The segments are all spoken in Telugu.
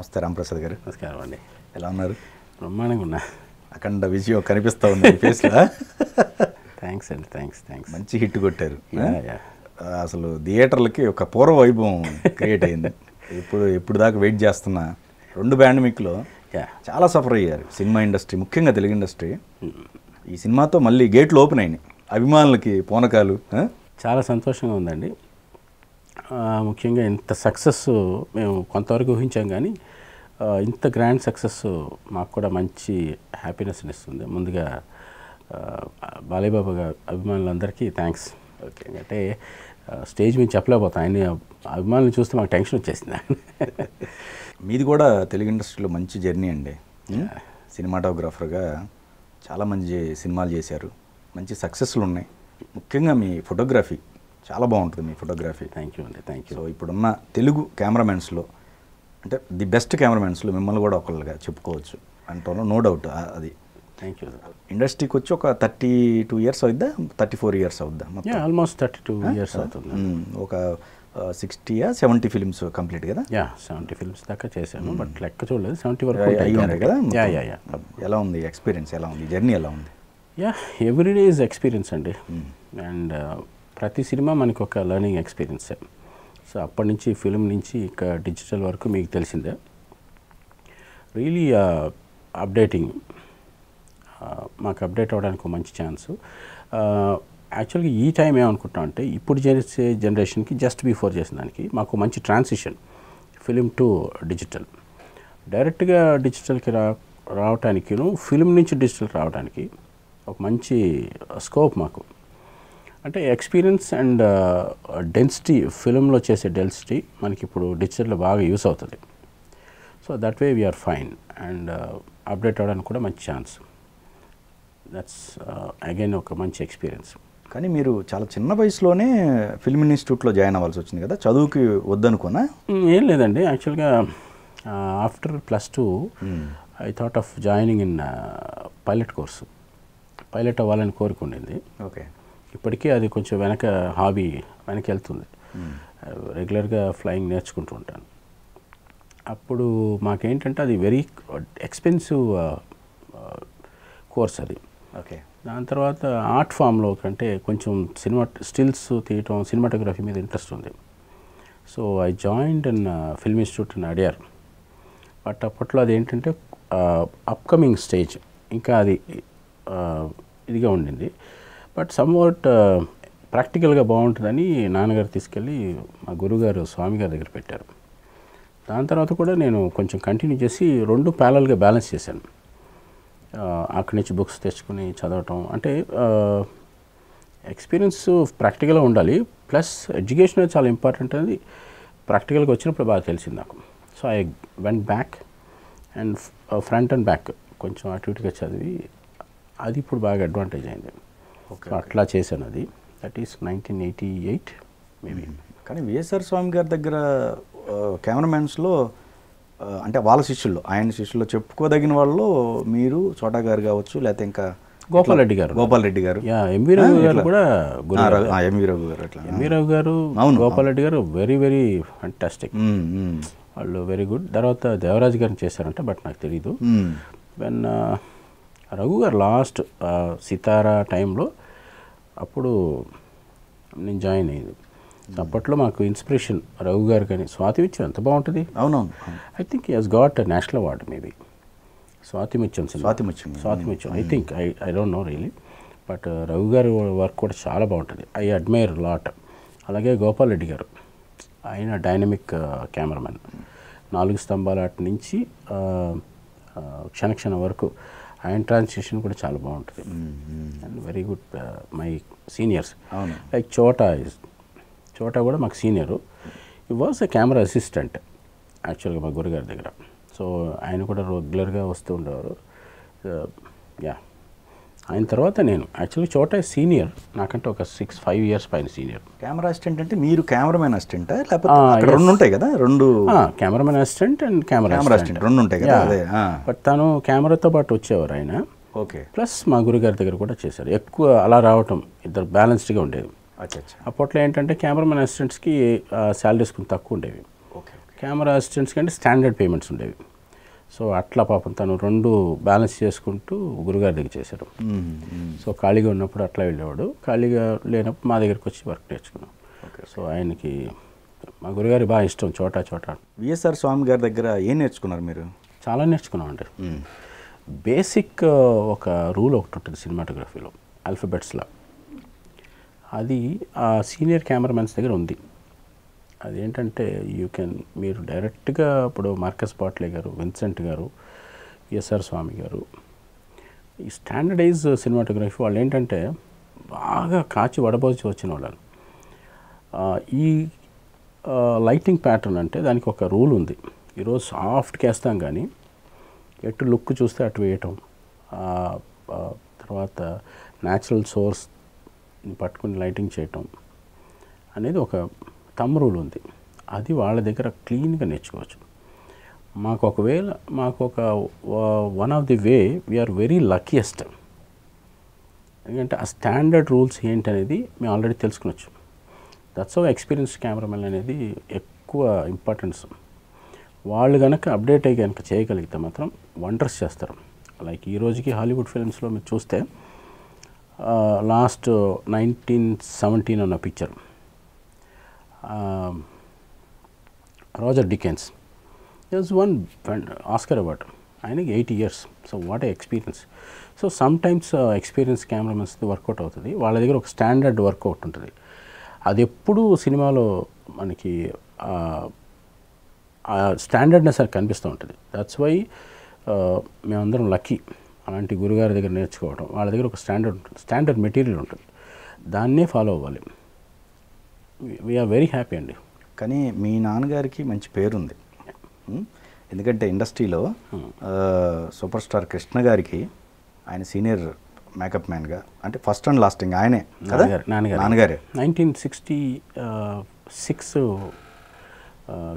నమస్తే రామప్రసాద్ గారు నమస్కారం అండి ఎలా ఉన్నారు బ్రహ్మాండంగా ఉన్నా అఖండ విజయం కనిపిస్తూ ఉంది ఫేస్లో థ్యాంక్స్ అండి థ్యాంక్స్ థ్యాంక్స్ మంచి హిట్ కొట్టారు అసలు థియేటర్లకి ఒక పూర్వ వైభవం క్రియేట్ అయింది ఇప్పుడు ఇప్పుడు దాకా వెయిట్ చేస్తున్న రెండు బ్యాండమిక్లో చాలా సఫర్ అయ్యారు సినిమా ఇండస్ట్రీ ముఖ్యంగా తెలుగు ఇండస్ట్రీ hmm. ఈ సినిమాతో మళ్ళీ గేట్లు ఓపెన్ అయినాయి అభిమానులకి పూనకాలు చాలా సంతోషంగా ఉందండి ముఖ్యంగా ఇంత సక్సెస్ మేము కొంతవరకు ఊహించాం కానీ ఇంత గ్రాండ్ సక్సెస్ మాకు కూడా మంచి హ్యాపీనెస్ని ఇస్తుంది ముందుగా బాలయ్యబాబు గారు అభిమానులందరికీ థ్యాంక్స్ ఓకే అంటే స్టేజ్ మీద చెప్పలేకపోతాం ఆయన అభిమానులు చూస్తే మాకు టెన్షన్ వచ్చేసింది మీది కూడా తెలుగు ఇండస్ట్రీలో మంచి జర్నీ అండి సినిమాటోగ్రాఫర్గా చాలా మంచి సినిమాలు చేశారు మంచి సక్సెస్లు ఉన్నాయి ముఖ్యంగా మీ ఫోటోగ్రఫీ చాలా బాగుంటుంది మీ ఫోటోగ్రఫీ థ్యాంక్ యూ అండి థ్యాంక్ యూ ఇప్పుడున్న తెలుగు కెమెరామెన్స్లో అంటే ది బెస్ట్ కెమెరామెన్స్లో మిమ్మల్ని కూడా ఒకళ్ళుగా చెప్పుకోవచ్చు అంటంలో నో డౌట్ అది థ్యాంక్ యూ ఇండస్ట్రీకి వచ్చి ఒక థర్టీ టూ ఇయర్స్ అవుద్దా థర్టీ ఫోర్ ఇయర్స్ అవుద్దా ఆల్మోస్ట్ థర్టీ టూ ఇయర్స్ అవుతుంది hmm. ఒక సిక్స్టీయా సెవెంటీ ఫిల్మ్స్ కంప్లీట్ కదా యా సెవెంటీ ఫిల్మ్స్ దాకా చేశాను hmm. బట్ లెక్క చూడలేదు సెవెంటీ వరకు అయ్యి కదా యా యా యా ఎలా ఉంది ఎక్స్పీరియన్స్ ఎలా ఉంది జర్నీ ఎలా ఉంది యా ఎవ్రీడే ఈజ్ ఎక్స్పీరియన్స్ అండి అండ్ hmm. ప్రతి సినిమా మనకు ఒక లెర్నింగ్ ఎక్స్పీరియన్సే సో అప్పటి నుంచి ఫిలిం నుంచి ఇక డిజిటల్ వరకు మీకు తెలిసిందే రియలీ అప్డేటింగ్ uh, uh, మాకు అప్డేట్ అవ్వడానికి మంచి ఛాన్స్ యాక్చువల్గా uh, ఈ టైం ఏమనుకుంటున్నాం అంటే ఇప్పుడు చేసే జనరేషన్కి జస్ట్ బిఫోర్ చేసిన దానికి మాకు మంచి ట్రాన్సిషన్ ఫిలిం టు డిజిటల్ డైరెక్ట్గా డిజిటల్కి రా రావటానికి ఫిలిం నుంచి డిజిటల్ రావడానికి ఒక మంచి స్కోప్ మాకు అంటే ఎక్స్పీరియన్స్ అండ్ డెన్సిటీ ఫిలింలో చేసే డెన్సిటీ మనకి ఇప్పుడు డిజిటల్లో బాగా యూస్ అవుతుంది so that way we're fine and update అవ్వడానికి కూడా మంచి ఛాన్స్ దట్స్ అగైన్ ఒక మంచి ఎక్స్పీరియన్స్ కానీ మీరు చాలా చిన్న వయసులోనే ఫిల్మ్ ఇన్స్టిట్యూట్లో జాయిన్ అవ్వాల్సి వచ్చింది కదా చదువుకి వద్దనుకున్నా ఏం లేదండి యాక్చువల్గా after plus two I thought of joining in pilot course pilot అవ్వాలని కోరిక ఉండింది ఓకే ఇప్పటికీ అది కొంచెం వెనక హాబీ వెనక వెళ్తుంది hmm. రెగ్యులర్గా ఫ్లయింగ్ నేర్చుకుంటూ ఉంటాను అప్పుడు మాకేంటంటే అది వెరీ ఎక్స్పెన్సివ్ కోర్స్ అది ఓకే దాని తర్వాత ఆర్ట్ ఫామ్లో కంటే కొంచెం సినిమా స్టిల్స్ తీయటం సినిమాటోగ్రఫీ మీద ఇంట్రెస్ట్ ఉంది so I joined in film institute in Adyar but అప్పట్లో అది ఏంటంటే అప్కమింగ్ స్టేజ్ ఇంకా అది ఇదిగా ఉండింది బట్ సమ్వాట్ ప్రాక్టికల్గా బాగుంటుందని నాన్నగారు తీసుకెళ్ళి మా గురువుగారు స్వామి గారి దగ్గర పెట్టారు దాని తర్వాత కూడా నేను కొంచెం కంటిన్యూ చేసి రెండు ప్యాలల్గా బ్యాలెన్స్ చేశాను అక్కడి నుంచి బుక్స్ తెచ్చుకుని చదవటం అంటే ఎక్స్పీరియన్స్ ప్రాక్టికల్గా ఉండాలి ప్లస్ ఎడ్యుకేషన్ చాలా ఇంపార్టెంట్ అనేది ప్రాక్టికల్గా వచ్చినప్పుడు బాగా తెలిసింది నాకు so I went back and front and back కొంచెం అటు ఇటుగా చదివి అది ఇప్పుడు బాగా అడ్వాంటేజ్ అయింది అట్లా చేశాను అది that is nineteen eighty eight maybe కానీ విఎస్ఆర్ స్వామి గారి దగ్గర కెమెరామెన్స్లో అంటే వాళ్ళ శిష్యుల్లో ఆయన శిష్యుల్లో చెప్పుకోదగిన వాళ్ళు మీరు చోటా గారు కావచ్చు లేకపోతే ఇంకా గోపాల్ రెడ్డి గారు గోపాల్ రెడ్డి గారు ఎంవి రావు గారు కూడా ఎంవీ రావు గారు అట్లా ఎంవీ రావు గారు గోపాల్ రెడ్డి గారు వెరీ వెరీ ఫంటాస్టిక్ వాళ్ళు వెరీ గుడ్ తర్వాత దేవరాజ్ గారిని చేశారంట బట్ నాకు తెలీదు వెన్ hmm. రఘు గారు లాస్ట్ సితారా టైంలో అప్పుడు నేను జాయిన్ అయ్యింది అప్పట్లో మాకు ఇన్స్పిరేషన్ రఘు గారు కానీ స్వాతి మిత్యం ఎంత బాగుంటుంది అవునవును I think he has got national award maybe Swathi Muthyam Swathi Muthyam Swathi Muthyam I hmm. Think I I don't know really but Raghu గారి వర్క్ కూడా చాలా బాగుంటుంది ఐ అడ్మైర్ లాట్ అలాగే గోపాల్ రెడ్డి గారు ఆయన డైనమిక్ కెమెరామెన్ నాలుగు స్తంభాల నుంచి క్షణక్షణం వరకు ఆయన ట్రాన్స్లేషన్ కూడా చాలా బాగుంటుంది and very good my seniors like Chota is Chota కూడా మాకు సీనియరు ఈ వాజ్ ఎ కెమెరా అసిస్టెంట్ యాక్చువల్గా మా గురుగారి దగ్గర సో ఆయన కూడా రెగ్యులర్గా వస్తూ ఉండేవారు యా uh, ఆయన తర్వాత నేను యాక్చువల్లీ చోట సీనియర్ నాకంటే ఒక సిక్స్ ఫైవ్ ఇయర్స్ పైన సీనియర్ కెమెరా అసిస్టెంట్ అంటే మీరు కెమెరామెన్ అసిస్టెంట్ లేకపోతే రెండు ఉంటాయి కదా రెండు cameraman assistant and camera assistant రెండు ఉంటాయి కదా అదే బట్ తను కెమెరాతో పాటు వచ్చేవారు ఆయన ఓకే ప్లస్ మా గురుగారి దగ్గర కూడా చేశారు ఎక్కువ అలా రావటం ఇద్దరు బ్యాలెన్స్డ్గా ఉండేది అప్పట్లో ఏంటంటే కెమెరామెన్ అసిస్టెంట్స్కి శాలరీస్ కొంచెం తక్కువ ఉండేవి కెమెరా అసిస్టెంట్స్కి అంటే స్టాండర్డ్ పేమెంట్స్ ఉండేవి సో అట్లా పాపం తను రెండు బ్యాలెన్స్ చేసుకుంటూ గురుగారి దగ్గర చేశారు సో ఖాళీగా ఉన్నప్పుడు అట్లా వెళ్ళేవాడు ఖాళీగా లేనప్పుడు మా దగ్గరికి వచ్చి వర్క్ నేర్చుకున్నాం సో ఆయనకి మా గురుగారి బాగా ఇష్టం చోటా చోట విఎస్ఆర్ స్వామి గారి దగ్గర ఏం నేర్చుకున్నారు మీరు చాలా నేర్చుకున్నామండి బేసిక్ ఒక రూల్ ఒకటి ఉంటుంది సినిమాటోగ్రఫీలో అల్ఫబెట్స్లో అది ఆ సీనియర్ కెమెరామెన్స్ దగ్గర ఉంది అదేంటంటే యూ కెన్ మీరు డైరెక్ట్గా ఇప్పుడు మార్కస్ బాట్లే గారు విన్సెంట్ గారు ఎస్ఆర్ స్వామి గారు ఈ స్టాండర్డైజ్ సినిమాటోగ్రఫీ వాళ్ళు ఏంటంటే బాగా కాచి వడబోచి వచ్చిన వాళ్ళు ఈ లైటింగ్ ప్యాటర్న్ అంటే దానికి ఒక రూల్ ఉంది ఈరోజు సాఫ్ట్ వేస్తాం కానీ ఎటు లుక్ చూస్తే అటు వేయటం తర్వాత న్యాచురల్ సోర్స్ పట్టుకుని లైటింగ్ చేయటం అనేది ఒక తమ్ రూల్ ఉంది అది వాళ్ళ దగ్గర క్లీన్గా నేర్చుకోవచ్చు మాకు ఒకవేళ మాకు ఒక one of the way we're very luckiest ఎందుకంటే ఆ స్టాండర్డ్ రూల్స్ ఏంటి అనేది మేము ఆల్రెడీ తెలుసుకునొచ్చు దట్స్ ఎక్స్పీరియన్స్ కెమెరామెన్ అనేది ఎక్కువ ఇంపార్టెన్స్ వాళ్ళు కనుక అప్డేట్ అయ్యి కనుక చేయగలిగితే మాత్రం వండర్స్ చేస్తారు లైక్ ఈ రోజుకి హాలీవుడ్ ఫిల్మ్స్లో మీరు చూస్తే లాస్ట్ నైన్టీన్ సెవెంటీన్ అన్న picture Roger um, Deakins Dickens. One Oscar one ఆయనకి eight years so what a experience so some times experience కెమెరామెన్స్ది వర్కౌట్ అవుతుంది వాళ్ళ దగ్గర ఒక స్టాండర్డ్ వర్కౌట్ ఉంటుంది అది ఎప్పుడూ సినిమాలో మనకి స్టాండర్డ్నెస్ అది కనిపిస్తూ ఉంటుంది దట్స్ వై uh, మేమందరం లక్కీ అలాంటి గురుగారి దగ్గర నేర్చుకోవడం వాళ్ళ దగ్గర ఒక స్టాండర్డ్ స్టాండర్డ్ మెటీరియల్ ఉంటుంది దాన్నే ఫాలో అవ్వాలి వీఆర్ వెరీ హ్యాపీ అండి కానీ మీ నాన్నగారికి మంచి పేరుంది ఎందుకంటే ఇండస్ట్రీలో hmm. సూపర్ స్టార్ కృష్ణ గారికి ఆయన సీనియర్ మేకప్ మ్యాన్గా అంటే ఫస్ట్ అండ్ లాస్టింగ్ ఆయనే నాన్నగారు నైన్టీన్ సిక్స్టీ సిక్స్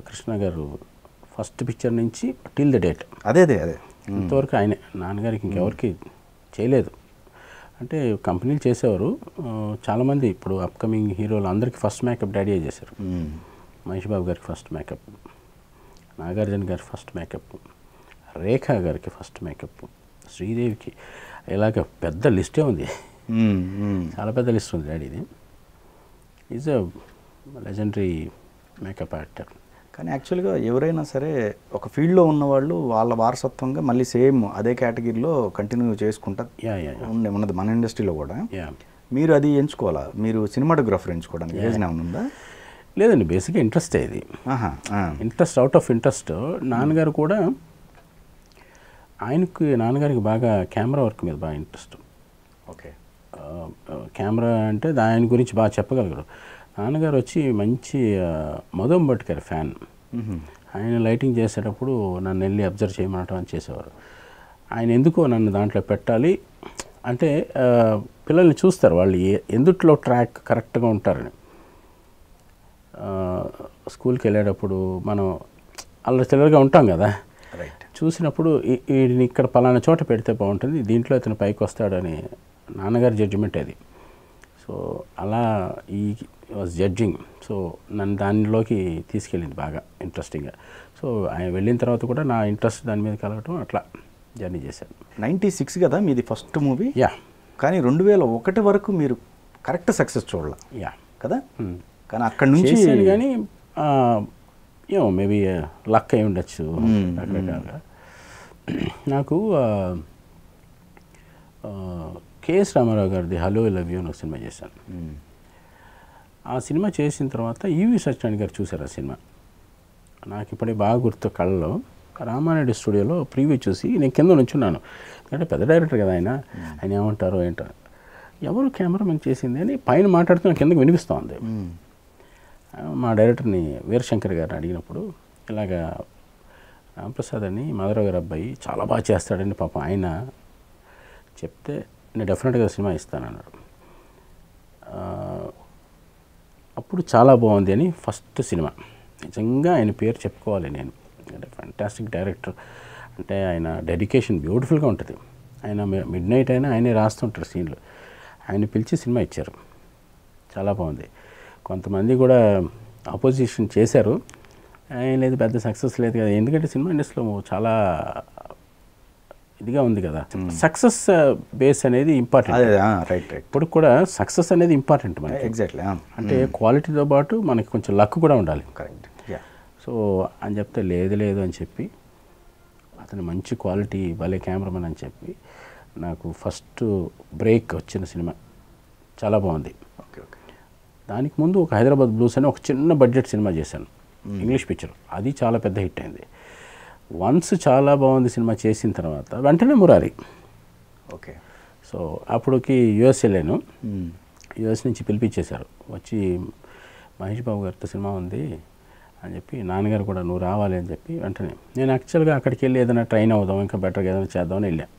కృష్ణ గారు ఫస్ట్ పిక్చర్ నుంచి టిల్ ద డేట్ అదే అదే అదే ఇంతవరకు ఆయనే నాన్నగారికి hmm. ఇంకెవరికి చేయలేదు అంటే కంపెనీలు చేసేవారు చాలామంది ఇప్పుడు అప్కమింగ్ హీరోలు అందరికీ ఫస్ట్ మేకప్ డాడీ చేశారు మహేష్ బాబు గారికి ఫస్ట్ మేకప్ నాగార్జున గారి ఫస్ట్ మేకప్ రేఖా గారికి ఫస్ట్ మేకప్ శ్రీదేవికి ఇలాగ పెద్ద లిస్టే ఉంది చాలా పెద్ద లిస్ట్ ఉంది డాడీది is a legendary makeup actor కానీ యాక్చువల్గా ఎవరైనా సరే ఒక ఫీల్డ్లో ఉన్నవాళ్ళు వాళ్ళ వారసత్వంగా మళ్ళీ సేమ్ అదే కేటగిరీలో కంటిన్యూ చేసుకుంటారు ఉన్నది మన ఇండస్ట్రీలో కూడా మీరు అది ఎంచుకోవాలా మీరు సినిమాటోగ్రాఫర్ ఎంచుకోవడానికి రీజన్ ఉందా లేదండి బేసిక్గా ఇంట్రెస్ట్ ఇది ఇంట్రెస్ట్ అవుట్ ఆఫ్ ఇంట్రెస్ట్ నాన్నగారు కూడా ఆయనకు నాన్నగారికి బాగా కెమెరా వర్క్ మీద బాగా ఇంట్రెస్ట్ ఓకే కెమెరా అంటే ఆయన గురించి బాగా చెప్పగలగడు నాన్నగారు వచ్చి మంచి మధుం భట్కర్ ఫ్యాన్ ఆయన లైటింగ్ చేసేటప్పుడు నన్ను వెళ్ళి అబ్జర్వ్ చేయమనటం అని చేసేవారు ఆయన ఎందుకో నన్ను దాంట్లో పెట్టాలి అంటే పిల్లల్ని చూస్తారు వాళ్ళు ఎందుట్లో ట్రాక్ కరెక్ట్గా ఉంటారని స్కూల్కి వెళ్ళేటప్పుడు మనం అల్లరి చిల్లరగా ఉంటాం కదా చూసినప్పుడు వీడిని ఇక్కడ పలానా చోట పెడితే బాగుంటుంది దీంట్లో ఇతను పైకి వస్తాడని నాన్నగారి జడ్జిమెంట్ అది సో అలా ఈ వాజ్ జడ్జింగ్ సో నన్ను దానిలోకి తీసుకెళ్ళింది బాగా ఇంట్రెస్టింగ్గా సో ఆయన వెళ్ళిన తర్వాత కూడా నా ఇంట్రెస్ట్ దాని మీద కలగటం అట్లా జర్నీ చేశాను నైంటీ సిక్స్ కదా మీది ఫస్ట్ మూవీ యా కానీ రెండు వేల ఒకటి వరకు మీరు కరెక్ట్ సక్సెస్ చూడాల యా కదా hmm. కానీ అక్కడ నుంచి కానీ ఏమో మేబీ లక్ అయి ఉండొచ్చు hmm, hmm. నాకు కేఎస్ రామారావు గారిది హలో లవ్ యూ అని ఒక సినిమా చేశాను ఆ సినిమా చేసిన తర్వాత ఈవి సత్యనారాయణ గారు చూశారు ఆ సినిమా నాకు ఇప్పుడే బాగా గుర్తు కళ్ళలో రామారెడ్డి స్టూడియోలో ప్రీవ్యూ చూసి నేను కింద నుంచున్నాను ఎందుకంటే పెద్ద డైరెక్టర్ కదా ఆయన ఆయన ఏమంటారు ఏంటారు ఎవరు కెమెరామెన్ చేసింది అని పైన మాట్లాడుతున్న కిందకు వినిపిస్తోంది మా డైరెక్టర్ని వీరశంకర్ గారిని అడిగినప్పుడు ఇలాగా రామప్రసాద్ అని మాధురావు గారి అబ్బాయి చాలా బాగా చేస్తాడని పాపం ఆయన చెప్తే నేను డెఫినెట్గా సినిమా ఇస్తాను అన్నాడు అప్పుడు చాలా బాగుంది అని ఫస్ట్ సినిమా నిజంగా ఆయన పేరు చెప్పుకోవాలి నేను అంటే ఫ్యాంటాస్టిక్ డైరెక్టర్ అంటే ఆయన డెడికేషన్ బ్యూటిఫుల్గా ఉంటుంది ఆయన మిడ్ నైట్ అయినా ఆయనే రాస్తుంటారు సీన్లు ఆయన పిలిచి సినిమా ఇచ్చారు చాలా బాగుంది కొంతమంది కూడా ఆపోజిషన్ చేశారు లేదు పెద్ద సక్సెస్ లేదు కదా ఎందుకంటే సినిమా ఇండస్ట్రీలో చాలా ఇదిగా ఉంది కదా సక్సెస్ బేస్ అనేది ఇంపార్టెంట్ రైట్ రైట్ ఇప్పుడు కూడా సక్సెస్ అనేది ఇంపార్టెంట్ మనకి ఎగ్జాక్ట్లీ అంటే hmm. క్వాలిటీతో పాటు మనకి కొంచెం లక్ కూడా ఉండాలి కరెక్ట్ సో అని చెప్తే లేదు లేదు అని చెప్పి అతను మంచి క్వాలిటీ భలే కెమెరామెన్ అని చెప్పి నాకు ఫస్ట్ బ్రేక్ వచ్చిన సినిమా చాలా బాగుంది దానికి ముందు ఒక హైదరాబాద్ బ్లూస్ అని ఒక చిన్న బడ్జెట్ సినిమా చేశాను hmm. ఇంగ్లీష్ పిక్చర్ అది చాలా పెద్ద హిట్ అయింది వన్స్ చాలా బాగుంది సినిమా చేసిన తర్వాత వెంటనే మురారి ఓకే సో అప్పుడుకి యుఎస్ వెళ్ళాను యుఎస్ నుంచి పిలిపించేశారు వచ్చి మహేష్ బాబు గారితో సినిమా ఉంది అని చెప్పి నాన్నగారు కూడా నువ్వు రావాలి అని చెప్పి వెంటనే నేను యాక్చువల్గా అక్కడికి వెళ్ళి ఏదైనా ట్రైన్ అవుదాం ఇంకా బెటర్గా ఏదైనా చేద్దామని వెళ్ళాను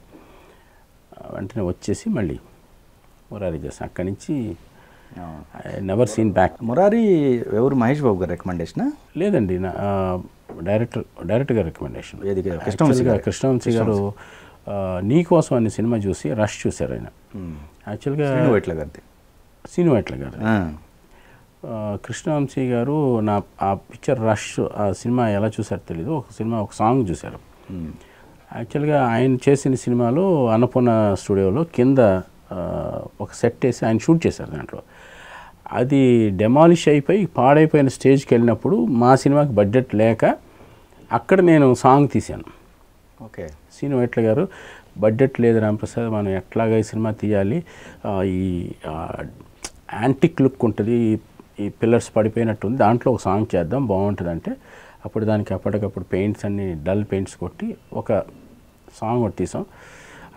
వెంటనే వచ్చేసి మళ్ళీ మురారి చేసాను అక్కడి నుంచి నెవర్ సీన్ బ్యాక్ మురారి ఎవరు మహేష్ బాబు గారు రికమెండేషన్ లేదండి director director garu recommendation Krishna Vamsi garu Krishna Vamsi గారు నీకోసం అనే సినిమా చూసి రష్ చూశారు ఆయన యాక్చువల్గా వైట్ల గారిది సీను వైట్ల గారు కృష్ణవంశీ గారు నా ఆ పిక్చర్ రష్ ఆ సినిమా ఎలా చూసారో తెలీదు ఒక సినిమా ఒక సాంగ్ చూశారు యాక్చువల్గా ఆయన చేసిన సినిమాలో అన్నపూర్ణ స్టూడియోలో కింద ఒక సెట్ వేసి ఆయన షూట్ చేశారు దాంట్లో అది డెమాలిష్ అయిపోయి పాడైపోయిన స్టేజ్కి వెళ్ళినప్పుడు మా సినిమాకి బడ్జెట్ లేక అక్కడ నేను సాంగ్ తీశాను ఓకే సీను ఎట్ల గారు బడ్జెట్ లేదు రామప్రసాద్ మనం ఎట్లాగా ఈ సినిమా తీయాలి ఈ యాంటిక్ లుక్ ఉంటుంది ఈ పిల్లర్స్ పడిపోయినట్టు ఉంది దాంట్లో ఒక సాంగ్ చేద్దాం బాగుంటుంది అంటే అప్పుడు దానికి అప్పటికప్పుడు పెయింట్స్ అన్ని డల్ పెయింట్స్ కొట్టి ఒక సాంగ్ ఒకటి తీసాం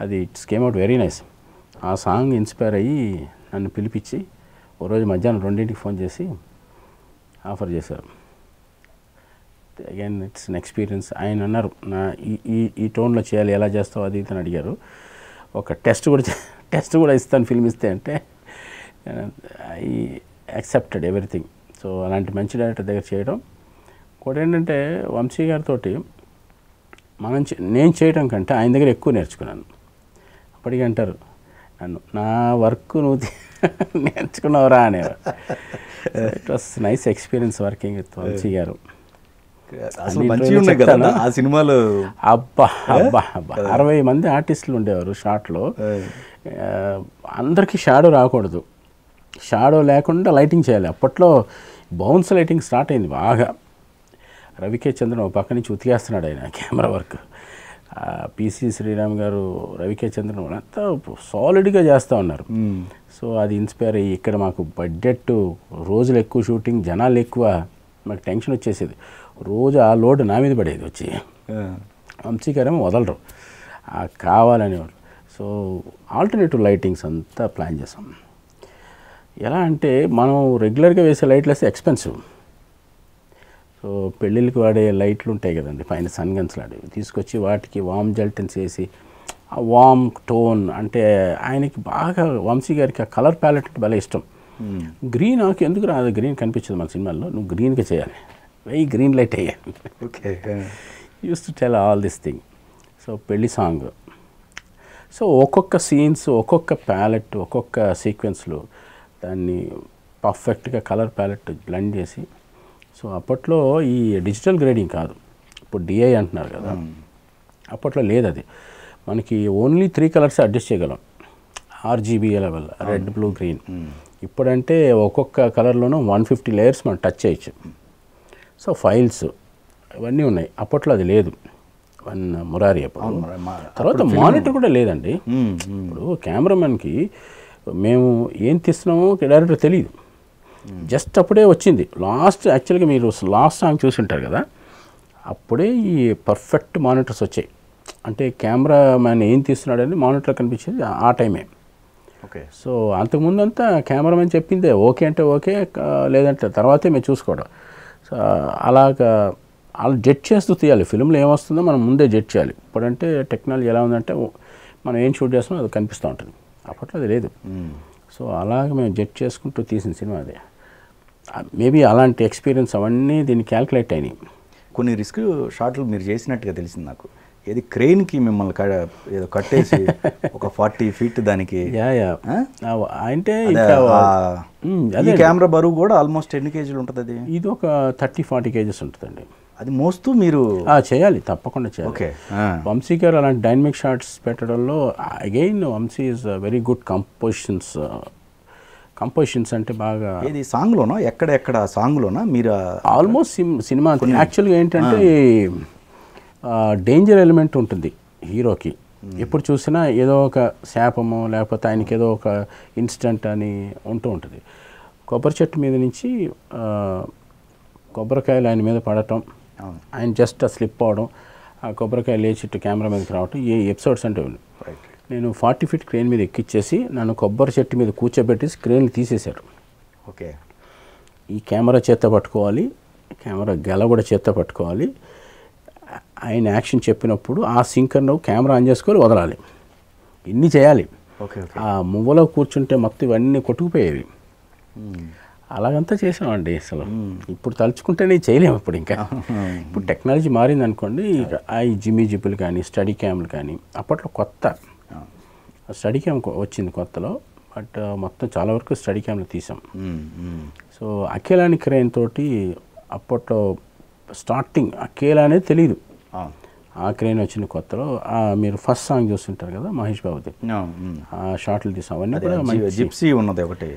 అది it's came out very nice ఆ సాంగ్ ఇన్స్పైర్ అయ్యి నన్ను పిలిపించి రోజు మధ్యాహ్నం రెండింటికి ఫోన్ చేసి ఆఫర్ చేశారు అగైన్ ఇట్స్ అన్ ఎక్స్పీరియన్స్ ఆయన అన్నారు నా ఈ ఈ టోన్లో చేయాలి ఎలా చేస్తావు అది ఇతను అడిగారు ఒక టెస్ట్ కూడా టెస్ట్ కూడా ఇస్తాను ఫిల్మ్ ఇస్తే అంటే ఐ యాక్సెప్టెడ్ ఎవ్రీథింగ్ సో అలాంటి మంచి డైరెక్టర్ దగ్గర చేయడం కూడా ఏంటంటే వంశీ గారితో మనం నేను చేయడం కంటే ఆయన దగ్గర ఎక్కువ నేర్చుకున్నాను అప్పటికీ అంటారు నన్ను నా వర్క్ నువ్వు నేర్చుకున్నావురా అనేవారు it was nice experience working with Vamsi గారు ఆ సినిమాలో అబ్బా అబ్బా అబ్బా అరవై మంది ఆర్టిస్టులు ఉండేవారు షార్ట్లో అందరికీ షాడో రాకూడదు షాడో లేకుండా లైటింగ్ చేయాలి అప్పట్లో బౌన్స్ లైటింగ్ స్టార్ట్ అయింది బాగా రవికే చంద్రన్ ఒక పక్క నుంచి ఉతికేస్తున్నాడు ఆయన కెమెరా వర్క్ పీసీ శ్రీరామ్ గారు రవికే చంద్రన్ వాళ్ళంతా సాలిడ్గా చేస్తూ ఉన్నారు సో అది ఇన్స్పైర్ అయ్యి ఇక్కడ మాకు బడ్జెట్ రోజులు ఎక్కువ షూటింగ్ జనాలు ఎక్కువ మాకు టెన్షన్ వచ్చేసేది రోజు ఆ లోడ్ నా మీద పడేది వచ్చి వంశీకరమే వదలరు కావాలనేవాళ్ళు సో ఆల్టర్నేటివ్ లైటింగ్స్ అంతా ప్లాన్ చేసాం ఎలా అంటే మనం రెగ్యులర్గా వేసే లైట్లు వేస్తే ఎక్స్పెన్సివ్ సో పెళ్ళిళ్ళకి వాడే లైట్లు ఉంటాయి కదండి పైన సన్ గన్స్ లాంటివి తీసుకొచ్చి వాటికి వామ్ జల్టన్స్ వేసి ఆ వామ్ టోన్ అంటే ఆయనకి బాగా వంశీ గారికి ఆ కలర్ ప్యాలెట్ అంటే భలే ఇష్టం గ్రీన్ ఆకి ఎందుకు రాదు గ్రీన్ కనిపించదు మన సినిమాల్లో నువ్వు గ్రీన్గా చేయాలి వెయ్యి గ్రీన్ లైట్ అయ్యాను okay use to tell all this thing so పెళ్ళి సాంగ్ సో ఒక్కొక్క సీన్స్ ఒక్కొక్క ప్యాలెట్ ఒక్కొక్క సీక్వెన్స్లో దాన్ని పర్ఫెక్ట్గా కలర్ ప్యాలెట్ బ్లెండ్ చేసి సో అప్పట్లో ఈ డిజిటల్ గ్రేడింగ్ కాదు ఇప్పుడు డిఐ అంటున్నారు కదా అప్పట్లో లేదు అది మనకి ఓన్లీ త్రీ కలర్స్ అడ్జస్ట్ చేయగలం RGB level red blue green ఇప్పుడంటే ఒక్కొక్క కలర్లోనూ వన్ ఫిఫ్టీ లేయర్స్ మనం టచ్ చేయొచ్చు సో ఫైల్స్ ఇవన్నీ ఉన్నాయి అప్పట్లో అది లేదు వన్ మురారి అప్పుడు తర్వాత మానిటర్ కూడా లేదండి ఇప్పుడు కెమెరామెన్కి మేము ఏం తీస్తున్నామో డైరెక్టర్ తెలియదు జస్ట్ అప్పుడే వచ్చింది లాస్ట్ యాక్చువల్గా మీరు లాస్ట్ సాంగ్ ఉంటారు కదా అప్పుడే ఈ పర్ఫెక్ట్ మానిటర్స్ వచ్చాయి అంటే కెమెరా మ్యాన్ ఏం తీస్తున్నాడని మానిటర్ కనిపించేది ఆ టైమే ఓకే సో అంతకుముందు అంతా కెమెరా మ్యాన్ చెప్పిందే ఓకే అంటే ఓకే లేదంటే తర్వాతే మేము చూసుకోవడం సో అలాగా వాళ్ళు జడ్జ్ చేస్తూ తీయాలి ఫిల్మ్లో ఏమొస్తుందో మనం ముందే జడ్జ్ చేయాలి ఇప్పుడంటే టెక్నాలజీ ఎలా ఉందంటే మనం ఏం షూట్ చేస్తామో అది కనిపిస్తూ ఉంటుంది అప్పట్లో అది లేదు సో అలాగే మేము జడ్జ్ చేసుకుంటూ తీసిన సినిమా అదే మేబీ uh, అలాంటి ఎక్స్పీరియన్స్ అవన్నీ దీన్ని క్యాల్కులేట్ అయినాయి కొన్ని రిస్క్ షాట్లు మీరు చేసినట్టుగా తెలిసింది నాకు ఏది క్రెయిన్కి మిమ్మల్ని ఏదో కట్టేసి ఒక ఫార్టీ ఫీట్ దానికి అంటే అదే కెమెరా బరువు కూడా ఆల్మోస్ట్ ఎన్ని కేజీలు ఉంటుంది అది ఇది ఒక థర్టీ ఫార్టీ కేజెస్ ఉంటుందండి అది మోస్తూ మీరు చేయాలి తప్పకుండా చేయాలి ఓకే వంశీ గారు అలాంటి డైనమిక్ షాట్స్ పెట్టడంలో again Vamsi is very good compositions compositions అంటే బాగా ఇది సాంగ్లోనా ఎక్కడెక్కడ సాంగ్లోనా మీరు ఆల్మోస్ట్ సినిమా యాక్చువల్గా ఏంటంటే డేంజర్ ఎలిమెంట్ ఉంటుంది హీరోకి ఎప్పుడు చూసినా ఏదో ఒక శాపము లేకపోతే ఆయనకి ఏదో ఒక ఇన్సిడెంట్ అని ఉంటూ ఉంటుంది కొబ్బరి చెట్టు మీద నుంచి కొబ్బరికాయలు ఆయన మీద పడటం ఆయన జస్ట్ స్లిప్ అవడం ఆ కొబ్బరికాయ లేచిట్టు కెమెరా మీదకి రావటం ఏ ఎపిసోడ్స్ అంటే రైట్ నేను ఫార్టీ ఫీట్ క్రెయిన్ మీద ఎక్కిచ్చేసి నన్ను కొబ్బరి చెట్టు మీద కూర్చోబెట్టి స్క్రీన్లు తీసేశారు ఓకే ఈ కెమెరా చేత పట్టుకోవాలి కెమెరా గెల కూడా చేత పట్టుకోవాలి ఆయన యాక్షన్ చెప్పినప్పుడు ఆ సింకర్ను కెమెరా ఆన్ చేసుకొని వదలాలి ఇన్ని చేయాలి ఓకే ఆ మువ్వలో కూర్చుంటే మొత్తం ఇవన్నీ కొట్టుకుపోయేవి అలాగంతా చేసామండి అసలు ఇప్పుడు తలుచుకుంటే నేను చేయలేము ఇప్పుడు ఇంకా ఇప్పుడు టెక్నాలజీ మారింది అనుకోండి ఈ జిమ్మి జిప్పులు కానీ స్టడీ క్యామ్లు కానీ అప్పట్లో కొత్త స్టడీ క్యామ్ వచ్చింది కొత్తలో బట్ మొత్తం చాలా వరకు స్టడీ క్యామ్లో తీసాం సో అఖిలాని క్రేన్ తోటి అప్పట్లో స్టార్టింగ్ అఖిలా అనేది తెలియదు ఆ క్రేన్ వచ్చిన కొత్తలో మీరు ఫస్ట్ సాంగ్ చూస్తుంటారు కదా మహేష్ బాబుది mm. ఆ షార్ట్లు తీసాం అవన్నీ కూడా జిప్సీ ఉన్నది ఒకటి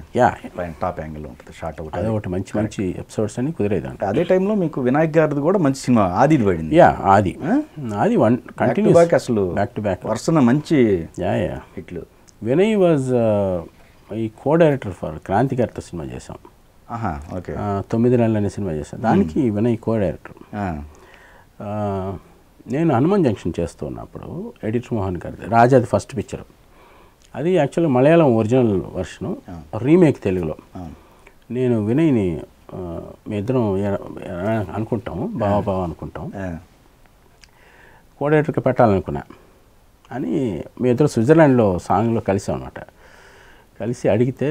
టాప్ యాంగిల్ ఉంటుంది షార్ట్ ఒకటి అదే ఒకటి మంచి మంచి ఎపిసోడ్స్ అని అంటే అదే టైంలో మీకు వినాయక్ గారిది కూడా మంచి సినిమా ఆది పడింది yeah Aadi Aadi one continue back అసలు బ్యాక్ టు బ్యాక్ వరుసన మంచి యా యా ఇట్లు వినయ్ వాజ్ ఈ కో డైరెక్టర్ ఫర్ గారితో సినిమా చేసాం ఓకే తొమ్మిది నెలలు అనే సినిమా చేసాం దానికి hmm. వినయ్ కో డైరెక్టర్ నేను హనుమాన్ జంక్షన్ చేస్తూ ఉన్నప్పుడు ఎడిటర్ మోహన్ గారిది రాజా అది ఫస్ట్ పిక్చర్ అది యాక్చువల్గా మలయాళం ఒరిజినల్ వర్షను రీమేక్ తెలుగులో నేను వినయ్ని మీ ఇద్దరం అనుకుంటాము బావా బావా అనుకుంటాం కోడేటర్కి పెట్టాలనుకున్నా అని మీ ఇద్దరు స్విట్జర్లాండ్లో సాంగ్లో కలిసాం అనమాట కలిసి అడిగితే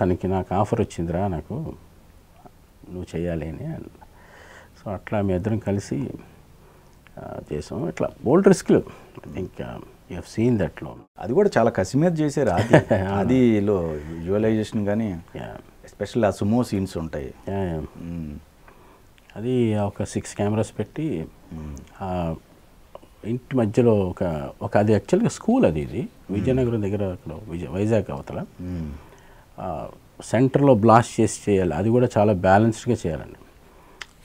తనకి నాకు ఆఫర్ వచ్చిందిరా నాకు నువ్వు చేయాలి అని సో అట్లా మీ ఇద్దరం కలిసి చేసాం ఇట్లా బోల్డ్ రిస్క్లు I think you have seen that lone అది కూడా చాలా కసి చేసే రాదు అది అదిలో విజువలైజేషన్ కానీ ఎస్పెషల్ ఆ సుమో సీన్స్ ఉంటాయి అది ఒక సిక్స్ కెమెరాస్ పెట్టి ఇంటి మధ్యలో ఒక ఒక అది యాక్చువల్గా స్కూల్ అది ఇది విజయనగరం దగ్గర అక్కడ విజయ వైజాగ్ అవతల సెంటర్లో బ్లాస్ట్ చేసి చేయాలి అది కూడా చాలా బ్యాలెన్స్డ్గా చేయాలండి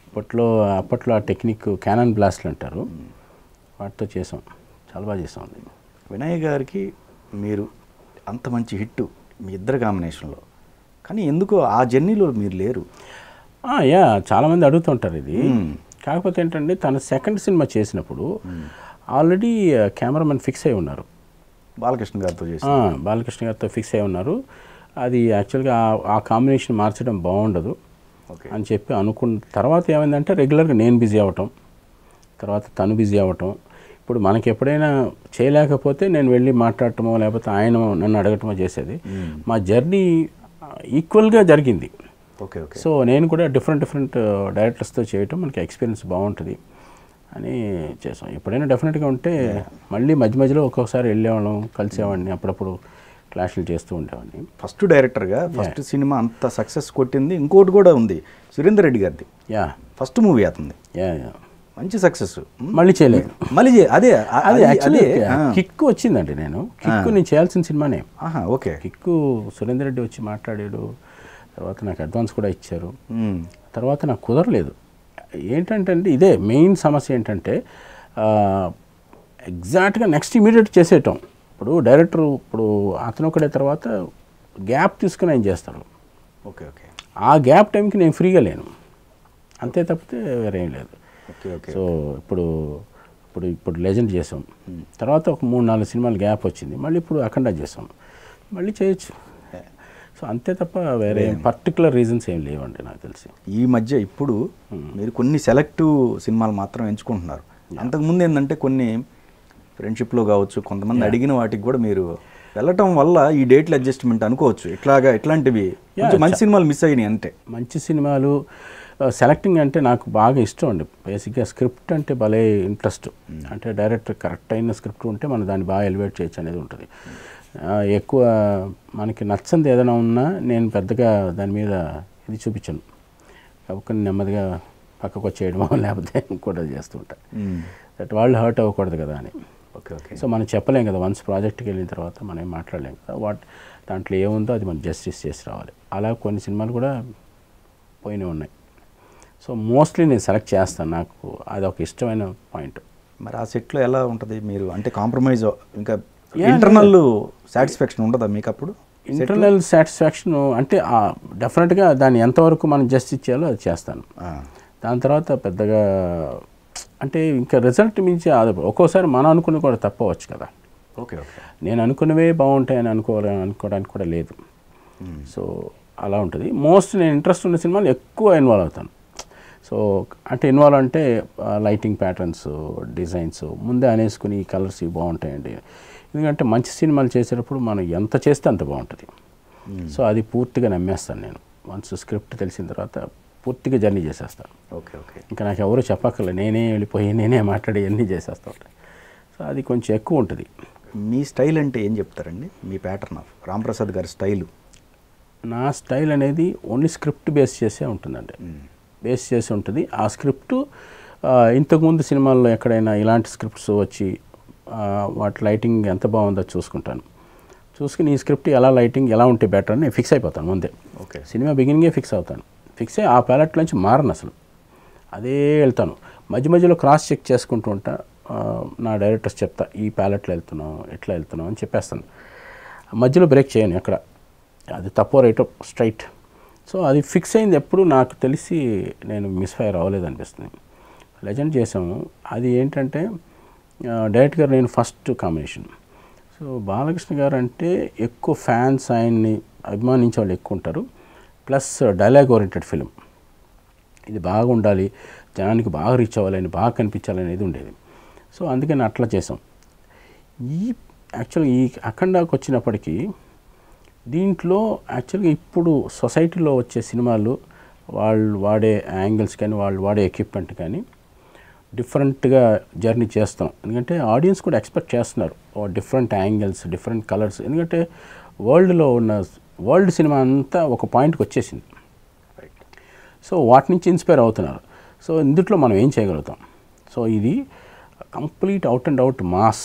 అప్పట్లో అప్పట్లో ఆ టెక్నిక్ క్యానన్ బ్లాస్ట్లు అంటారు వాటితో చేసాం చాలా బాగా చేసాం వినయ్ గారికి మీరు అంత మంచి హిట్ మీ ఇద్దరు కాంబినేషన్లో కానీ ఎందుకో ఆ జర్నీలో మీరు లేరు యా చాలామంది అడుగుతుంటారు ఇది కాకపోతే ఏంటంటే తన సెకండ్ సినిమా చేసినప్పుడు ఆల్రెడీ కెమెరామెన్ ఫిక్స్ అయి ఉన్నారు బాలకృష్ణ గారితో చేసి బాలకృష్ణ గారితో ఫిక్స్ అయి ఉన్నారు అది యాక్చువల్గా ఆ కాంబినేషన్ మార్చడం బాగుండదు అని చెప్పి అనుకున్న తర్వాత ఏమైందంటే రెగ్యులర్గా నేను బిజీ అవ్వటం తర్వాత తను బిజీ అవ్వటం ఇప్పుడు మనకి ఎప్పుడైనా చేయలేకపోతే నేను వెళ్ళి మాట్లాడటమో లేకపోతే ఆయన నన్ను అడగటమో చేసేది hmm. మా జర్నీ ఈక్వల్గా uh, జరిగింది ఓకే ఓకే సో నేను కూడా డిఫరెంట్ డిఫరెంట్ డైరెక్టర్స్తో చేయటం మనకి ఎక్స్పీరియన్స్ బాగుంటుంది అని చేసాం ఎప్పుడైనా డెఫినెట్గా ఉంటే మళ్ళీ మధ్య మధ్యలో ఒక్కొక్కసారి వెళ్ళేవాళ్ళం కలిసేవాడిని అప్పుడప్పుడు క్లాష్లు చేస్తూ ఉండేవాడిని ఫస్ట్ డైరెక్టర్గా ఫస్ట్ సినిమా అంత సక్సెస్ కొట్టింది ఇంకోటి కూడా ఉంది సురేందర్ రెడ్డి గారిది యా ఫస్ట్ మూవీ అవుతుంది యా మంచి సక్సెస్ మళ్ళీ చేయలేదు మళ్ళీ అదే అదే యాక్చువల్లీ కిక్ వచ్చిందండి నేను కిక్ నేను చేయాల్సిన సినిమానే ఓకే కిక్ సురేందర్ రెడ్డి వచ్చి మాట్లాడాడు తర్వాత నాకు అడ్వాన్స్ కూడా ఇచ్చారు తర్వాత నాకు కుదరలేదు ఏంటంటే ఇదే మెయిన్ సమస్య ఏంటంటే ఎగ్జాక్ట్గా నెక్స్ట్ ఇమీడియట్ చేసేయటం ఇప్పుడు డైరెక్టర్ ఇప్పుడు అతను ఒకడే తర్వాత గ్యాప్ తీసుకుని ఆయన చేస్తాడు ఓకే ఓకే ఆ గ్యాప్ టైంకి నేను ఫ్రీగా లేను అంతే తప్పితే వేరేం లేదు ఓకే సో ఇప్పుడు ఇప్పుడు ఇప్పుడు లెజెండ్ చేసాం తర్వాత ఒక మూడు నాలుగు సినిమాలు గ్యాప్ వచ్చింది మళ్ళీ ఇప్పుడు అఖండ చేసాం మళ్ళీ చేయొచ్చు సో అంతే తప్ప వేరే పర్టికులర్ రీజన్స్ ఏం లేవండి నాకు తెలిసి ఈ మధ్య ఇప్పుడు మీరు కొన్ని సెలెక్టివ్ సినిమాలు మాత్రం ఎంచుకుంటున్నారు అంతకుముందు ఏంటంటే కొన్ని ఫ్రెండ్షిప్లో కావచ్చు కొంతమంది అడిగిన వాటికి కూడా మీరు వెళ్ళటం వల్ల ఈ డేట్లు అడ్జస్ట్మెంట్ అనుకోవచ్చు ఇట్లాగా ఇట్లాంటివి మంచి సినిమాలు మిస్ అయినాయి అంతే మంచి సినిమాలు సెలెక్టింగ్ అంటే నాకు బాగా ఇష్టం అండి బేసిక్గా స్క్రిప్ట్ అంటే భలే ఇంట్రెస్ట్ hmm. అంటే డైరెక్టర్ కరెక్ట్ అయిన స్క్రిప్ట్ ఉంటే మనం దాన్ని బాగా ఎలివేట్ చేయొచ్చు అనేది ఉంటుంది ఎక్కువ మనకి నచ్చంది ఏదైనా ఉన్నా నేను పెద్దగా దాని మీద ఇది చూపించను కాబట్టి నెమ్మదిగా పక్కకు వచ్చేయడమో లేకపోతే కూడా చేస్తూ ఉంటాను దట్ hmm. వాళ్ళు హర్ట్ అవ్వకూడదు కదా అని సో మనం చెప్పలేం కదా వన్స్ ప్రాజెక్ట్కి వెళ్ళిన తర్వాత మనం ఏం మాట్లాడలేం కదా వాట్ దాంట్లో ఏముందో అది మనం జస్టిస్ చేసి రావాలి అలా కొన్ని సినిమాలు కూడా పోయినవి ఉన్నాయి సో మోస్ట్లీ నేను సెలెక్ట్ చేస్తాను నాకు అది ఒక ఇష్టమైన పాయింట్ మరి ఆ సెట్లో ఎలా ఉంటుంది మీరు అంటే కాంప్రమైజ్ ఇంకా ఇంటర్నల్ సాటిస్ఫాక్షన్ ఉండదా మీకు అప్పుడు ఇంటర్నల్ సాటిస్ఫాక్షన్ అంటే డెఫినెట్గా దాన్ని ఎంతవరకు మనం జస్టిస్ చేయాలో అది చేస్తాను దాని తర్వాత పెద్దగా అంటే ఇంకా రిజల్ట్ మించి ఆదపు ఒక్కోసారి మనం అనుకున్న కూడా తప్పవచ్చు కదా ఓకే ఓకే నేను అనుకున్నవే బాగుంటాయని అనుకోవాలని అనుకోవడానికి కూడా లేదు hmm. సో అలా ఉంటుంది మోస్ట్ నేను ఇంట్రెస్ట్ ఉన్న సినిమాలు ఎక్కువ ఇన్వాల్వ్ అవుతాను సో అంటే ఇన్వాల్వ్ అంటే లైటింగ్ ప్యాటర్న్స్ డిజైన్స్ ముందే అనేసుకుని కలర్స్ ఇవి బాగుంటాయండి ఎందుకంటే మంచి సినిమాలు చేసేటప్పుడు మనం ఎంత చేస్తే అంత బాగుంటుంది hmm. సో అది పూర్తిగా నమ్మేస్తాను నేను వన్స్ స్క్రిప్ట్ తెలిసిన తర్వాత పూర్తిగా జర్నీ చేసేస్తాను ఓకే ఓకే ఇంకా నాకు ఎవరు చెప్పక్కర్లేదు నేనే వెళ్ళిపోయి నేనే మాట్లాడి అన్నీ చేసేస్తా ఉంటాను సో అది కొంచెం ఎక్కువ ఉంటుంది మీ స్టైల్ అంటే ఏం చెప్తారండి మీ ప్యాటర్న్ ఆఫ్ రామ్ప్రసాద్ గారి స్టైలు నా స్టైల్ అనేది ఓన్లీ స్క్రిప్ట్ బేస్ చేసే ఉంటుందండి బేస్ చేసి ఉంటుంది ఆ స్క్రిప్ట్ ఇంతకుముందు సినిమాల్లో ఎక్కడైనా ఇలాంటి స్క్రిప్ట్స్ వచ్చి వాటి లైటింగ్ ఎంత బాగుందో చూసుకుంటాను చూసుకుని ఈ స్క్రిప్ట్ ఎలా లైటింగ్ ఎలా ఉంటే బెటర్ అని ఫిక్స్ అయిపోతాను ముందే ఓకే సినిమా బిగినింగే ఫిక్స్ అవుతాను ఫిక్స్ అయ్యి ఆ ప్యాలెట్ నుంచి మారను అసలు అదే వెళ్తాను మధ్య మధ్యలో క్రాస్ చెక్ చేసుకుంటూ ఉంటా నా డైరెక్టర్స్ చెప్తా ఈ ప్యాలెట్లో వెళ్తున్నాం ఎట్లా వెళ్తున్నాం అని చెప్పేస్తాను మధ్యలో బ్రేక్ చేయను ఎక్కడ అది తప్పో రైట్ స్ట్రైట్ సో అది ఫిక్స్ అయింది ఎప్పుడు నాకు తెలిసి నేను మిస్ఫైర్ అవ్వలేదు అనిపిస్తుంది లెజెండ్ చేసాము అది ఏంటంటే డైరెక్ట్ గారు నేను ఫస్ట్ కాంబినేషన్ సో బాలకృష్ణ గారు అంటే ఎక్కువ ఫ్యాన్స్ ఆయన్ని అభిమానించే వాళ్ళు ఎక్కువ ఉంటారు ప్లస్ డైలాగ్ ఓరియంటెడ్ ఫిలిం ఇది బాగా ఉండాలి జనానికి బాగా రీచ్ అవ్వాలని బాగా కనిపించాలి అనేది ఉండేది సో అందుకని అట్లా చేసాం ఈ యాక్చువల్గా ఈ అఖండాకి వచ్చినప్పటికీ దీంట్లో యాక్చువల్గా ఇప్పుడు సొసైటీలో వచ్చే సినిమాలు వాళ్ళు వాడే యాంగిల్స్ కానీ వాళ్ళు వాడే ఎక్విప్మెంట్ కానీ డిఫరెంట్గా జర్నీ చేస్తాం ఎందుకంటే ఆడియన్స్ కూడా ఎక్స్పెక్ట్ చేస్తున్నారు డిఫరెంట్ యాంగిల్స్ డిఫరెంట్ కలర్స్ ఎందుకంటే వరల్డ్లో ఉన్న వరల్డ్ సినిమా అంతా ఒక పాయింట్కి వచ్చేసింది సో వాటి నుంచి ఇన్స్పైర్ అవుతున్నారు సో ఇందుట్లో మనం ఏం చేయగలుగుతాం సో ఇది complete out and out mass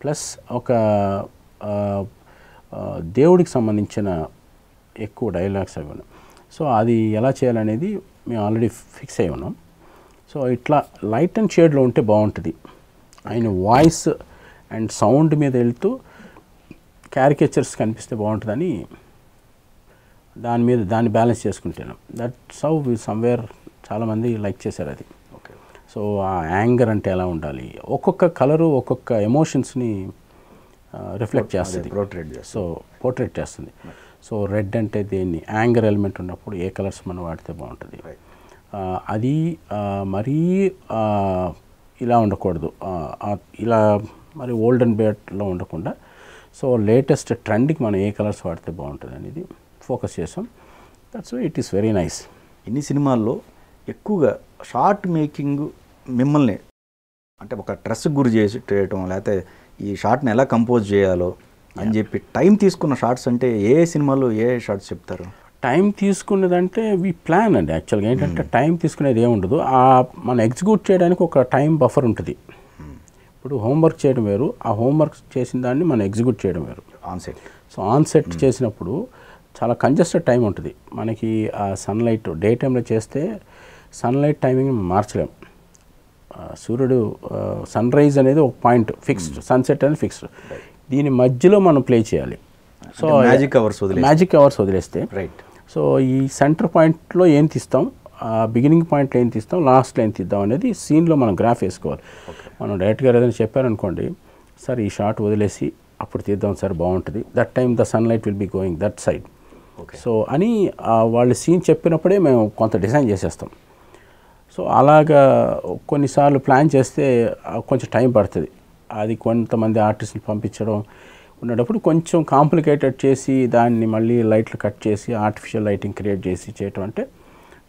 plus ఒక దేవుడికి సంబంధించిన ఎక్కువ డైలాగ్స్ అవి సో అది ఎలా చేయాలనేది మేము ఆల్రెడీ ఫిక్స్ అయి ఉన్నాం సో ఇట్లా లైట్ అండ్ షేడ్లో ఉంటే బాగుంటుంది ఆయన వాయిస్ అండ్ సౌండ్ మీద వెళ్తూ క్యారికేచర్స్ కనిపిస్తే బాగుంటుందని దాని మీద దాన్ని బ్యాలెన్స్ చేసుకుంటాను సౌ వి సమ్వేర్ చాలామంది లైక్ చేశారు అది ఓకే సో ఆ యాంగర్ అంటే ఎలా ఉండాలి ఒక్కొక్క కలరు ఒక్కొక్క ఎమోషన్స్ని రిఫ్లెక్ట్ చేస్తుంది పోర్ట్రేట్ సో పోర్ట్రేట్ చేస్తుంది సో రెడ్ అంటే దేన్ని యాంగర్ ఎలిమెంట్ ఉన్నప్పుడు ఏ కలర్స్ మనం వాడితే బాగుంటుంది అది మరీ ఇలా ఉండకూడదు ఇలా మరి ఓల్డెన్ బేట్లో ఉండకుండా సో లేటెస్ట్ ట్రెండ్కి మనం ఏ కలర్స్ వాడితే బాగుంటుంది అనేది ఫోకస్ చేసాం that's it is very nice ఇన్ని సినిమాల్లో ఎక్కువగా షార్ట్ మేకింగ్ మిమ్మల్ని అంటే ఒక డ్రెస్ గురి చేసి చేయటం లేకపోతే ఈ షార్ట్ని ఎలా కంపోజ్ చేయాలో అని చెప్పి టైం తీసుకున్న షార్ట్స్ అంటే ఏ సినిమాలో ఏ షార్ట్స్ చెప్తారు టైం తీసుకునేదంటే వి ప్లాన్ అండి యాక్చువల్గా ఏంటంటే hmm. టైం తీసుకునేది ఏముండదు మనం ఎగ్జిక్యూట్ చేయడానికి ఒక టైం బఫర్ ఉంటుంది ఇప్పుడు హోంవర్క్ చేయడం వేరు ఆ హోంవర్క్ చేసిన దాన్ని మనం ఎగ్జిక్యూట్ చేయడం వేరు ఆన్సెట్ సో ఆన్సెట్ hmm. చేసినప్పుడు చాలా కంజెస్టెడ్ టైం ఉంటుంది మనకి ఆ సన్లైట్ డే టైంలో చేస్తే సన్లైట్ టైమింగ్ మార్చలేము సూర్యుడు సన్ రైజ్ అనేది ఒక పాయింట్ ఫిక్స్డ్ hmm. సన్సెట్ అనేది ఫిక్స్డ్ దీని మధ్యలో మనం ప్లే చేయాలి సో మ్యాజిక్ అవర్స్ వదిలే మ్యాజిక్ అవర్స్ వదిలేస్తే రైట్ సో ఈ సెంటర్ పాయింట్లో ఏం తీస్తాం బిగినింగ్ పాయింట్లో ఏం తీస్తాం లాస్ట్లో ఏం తీద్దాం అనేది సీన్లో మనం గ్రాఫ్ వేసుకోవాలి మనం డైరెక్ట్గా ఏదైనా చెప్పారనుకోండి సార్ ఈ షార్ట్ వదిలేసి అప్పుడు తీద్దాం సార్ బాగుంటుంది that time the sunlight will be going that side so అని వాళ్ళు సీన్ చెప్పినప్పుడే మేము కొంత డిజైన్ చేసేస్తాం సో అలాగా కొన్నిసార్లు ప్లాన్ చేస్తే కొంచెం టైం పడుతుంది అది కొంతమంది ఆర్టిస్టులు పంపించడం ఉన్నప్పుడు కొంచెం కాంప్లికేటెడ్ చేసి దాన్ని మళ్ళీ లైట్లు కట్ చేసి ఆర్టిఫిషియల్ లైటింగ్ క్రియేట్ చేసి చేయటం అంటే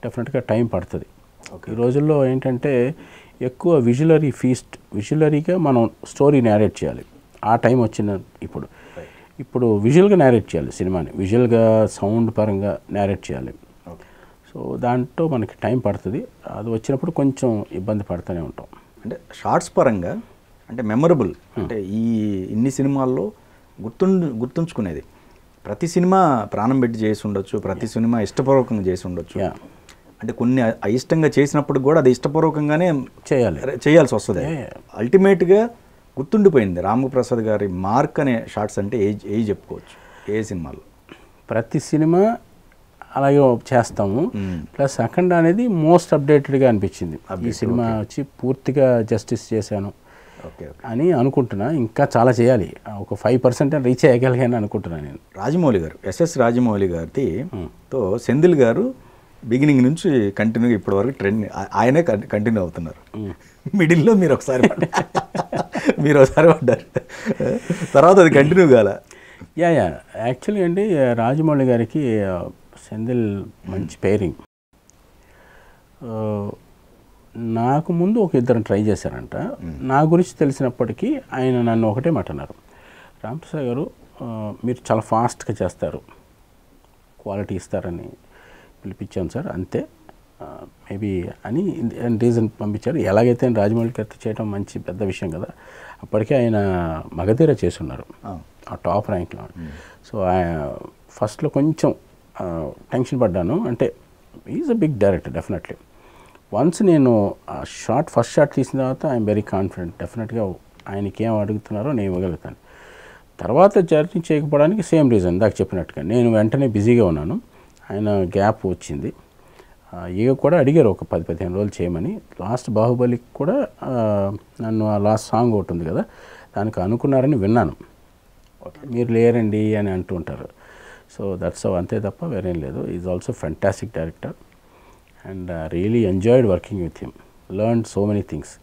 డెఫినెట్గా టైం పడుతుంది ఈ రోజుల్లో ఏంటంటే ఎక్కువ విజులరీ ఫీస్ట్ విజులరీగా మనం స్టోరీ నేరేట్ చేయాలి ఆ టైం వచ్చిన ఇప్పుడు ఇప్పుడు విజువల్గా నేరేట్ చేయాలి సినిమాని విజువల్గా సౌండ్ పరంగా నేరేట్ చేయాలి సో దాంట్లో మనకి టైం పడుతుంది అది వచ్చినప్పుడు కొంచెం ఇబ్బంది పడుతూనే ఉంటాం అంటే షార్ట్స్ పరంగా అంటే మెమరబుల్ hmm. అంటే ఈ ఇన్ని సినిమాల్లో గుర్తు గుర్తుంచుకునేది ప్రతి సినిమా ప్రాణం పెట్టి చేసి ఉండొచ్చు ప్రతి సినిమా ఇష్టపూర్వకంగా చేసి ఉండొచ్చు అంటే కొన్ని అయిష్టంగా చేసినప్పుడు కూడా అది ఇష్టపూర్వకంగానే చేయాలి చేయాల్సి వస్తుంది అల్టిమేట్గా గుర్తుండిపోయింది రామప్రసాద్ గారి మార్క్ అనే షార్ట్స్ అంటే ఏ ఏ చెప్పుకోవచ్చు ఏ సినిమాలో ప్రతి సినిమా అలాగే చేస్తాము ప్లస్ అఖండ అనేది మోస్ట్ అప్డేటెడ్గా అనిపించింది ఈ సినిమా వచ్చి పూర్తిగా జస్టిస్ చేశాను అని అనుకుంటున్నా ఇంకా చాలా చేయాలి ఒక ఫైవ్ పర్సెంట్ రీచ్ అయ్యగలిగాను అనుకుంటున్నాను నేను రాజమౌళి గారు ఎస్ఎస్ రాజమౌళి గారితో సెందిల్ గారు బిగినింగ్ నుంచి కంటిన్యూగా ఇప్పటి వరకు ట్రెండ్ ఆయనే కంటిన్యూ అవుతున్నారు మిడిల్లో మీరు ఒకసారి మీరు ఒకసారి పడ్డారు తర్వాత అది కంటిన్యూ కాల యా యా యాక్చువల్గా అండి రాజమౌళి గారికి సెందిల్ మంచి పేరింగ్ నాకు ముందు ఒక ఇద్దరు ట్రై చేశారంట నా గురించి తెలిసినప్పటికీ ఆయన నన్ను ఒకటే మాట అన్నారు రామప్రసాద్ గారు మీరు చాలా ఫాస్ట్గా చేస్తారు క్వాలిటీ ఇస్తారని పిలిపించాను సార్ అంతే మేబీ అని రీజన్ పంపించారు ఎలాగైతే రాజమౌళికి హత్య చేయడం మంచి పెద్ద విషయం కదా అప్పటికే ఆయన మగధీర చేస్తున్నారు ఆ టాప్ ర్యాంక్లో సో ఫస్ట్లో కొంచెం టెన్షన్ పడ్డాను అంటే is a big director definitely once నేను ఆ షార్ట్ ఫస్ట్ షార్ట్ తీసిన తర్వాత ఐఎమ్ వెరీ కాన్ఫిడెంట్ డెఫినెట్గా ఆయనకి ఏం అడుగుతున్నారో నేను ఇవ్వగలుగుతాను తర్వాత జర్నీ చేయకపోవడానికి సేమ్ రీజన్ దాకా చెప్పినట్టుగా నేను వెంటనే బిజీగా ఉన్నాను ఆయన గ్యాప్ వచ్చింది ఇక కూడా అడిగారు ఒక పది పదిహేను రోజులు చేయమని లాస్ట్ బాహుబలికి కూడా నన్ను ఆ లాస్ట్ సాంగ్ ఒకటి ఉంది కదా దానికి అనుకున్నారని విన్నాను మీరు లేరండి అని అంటూ ఉంటారు సో దట్స్ అంతే తప్ప వేరేం లేదు is also fantastic director and really enjoyed working with him learn so many things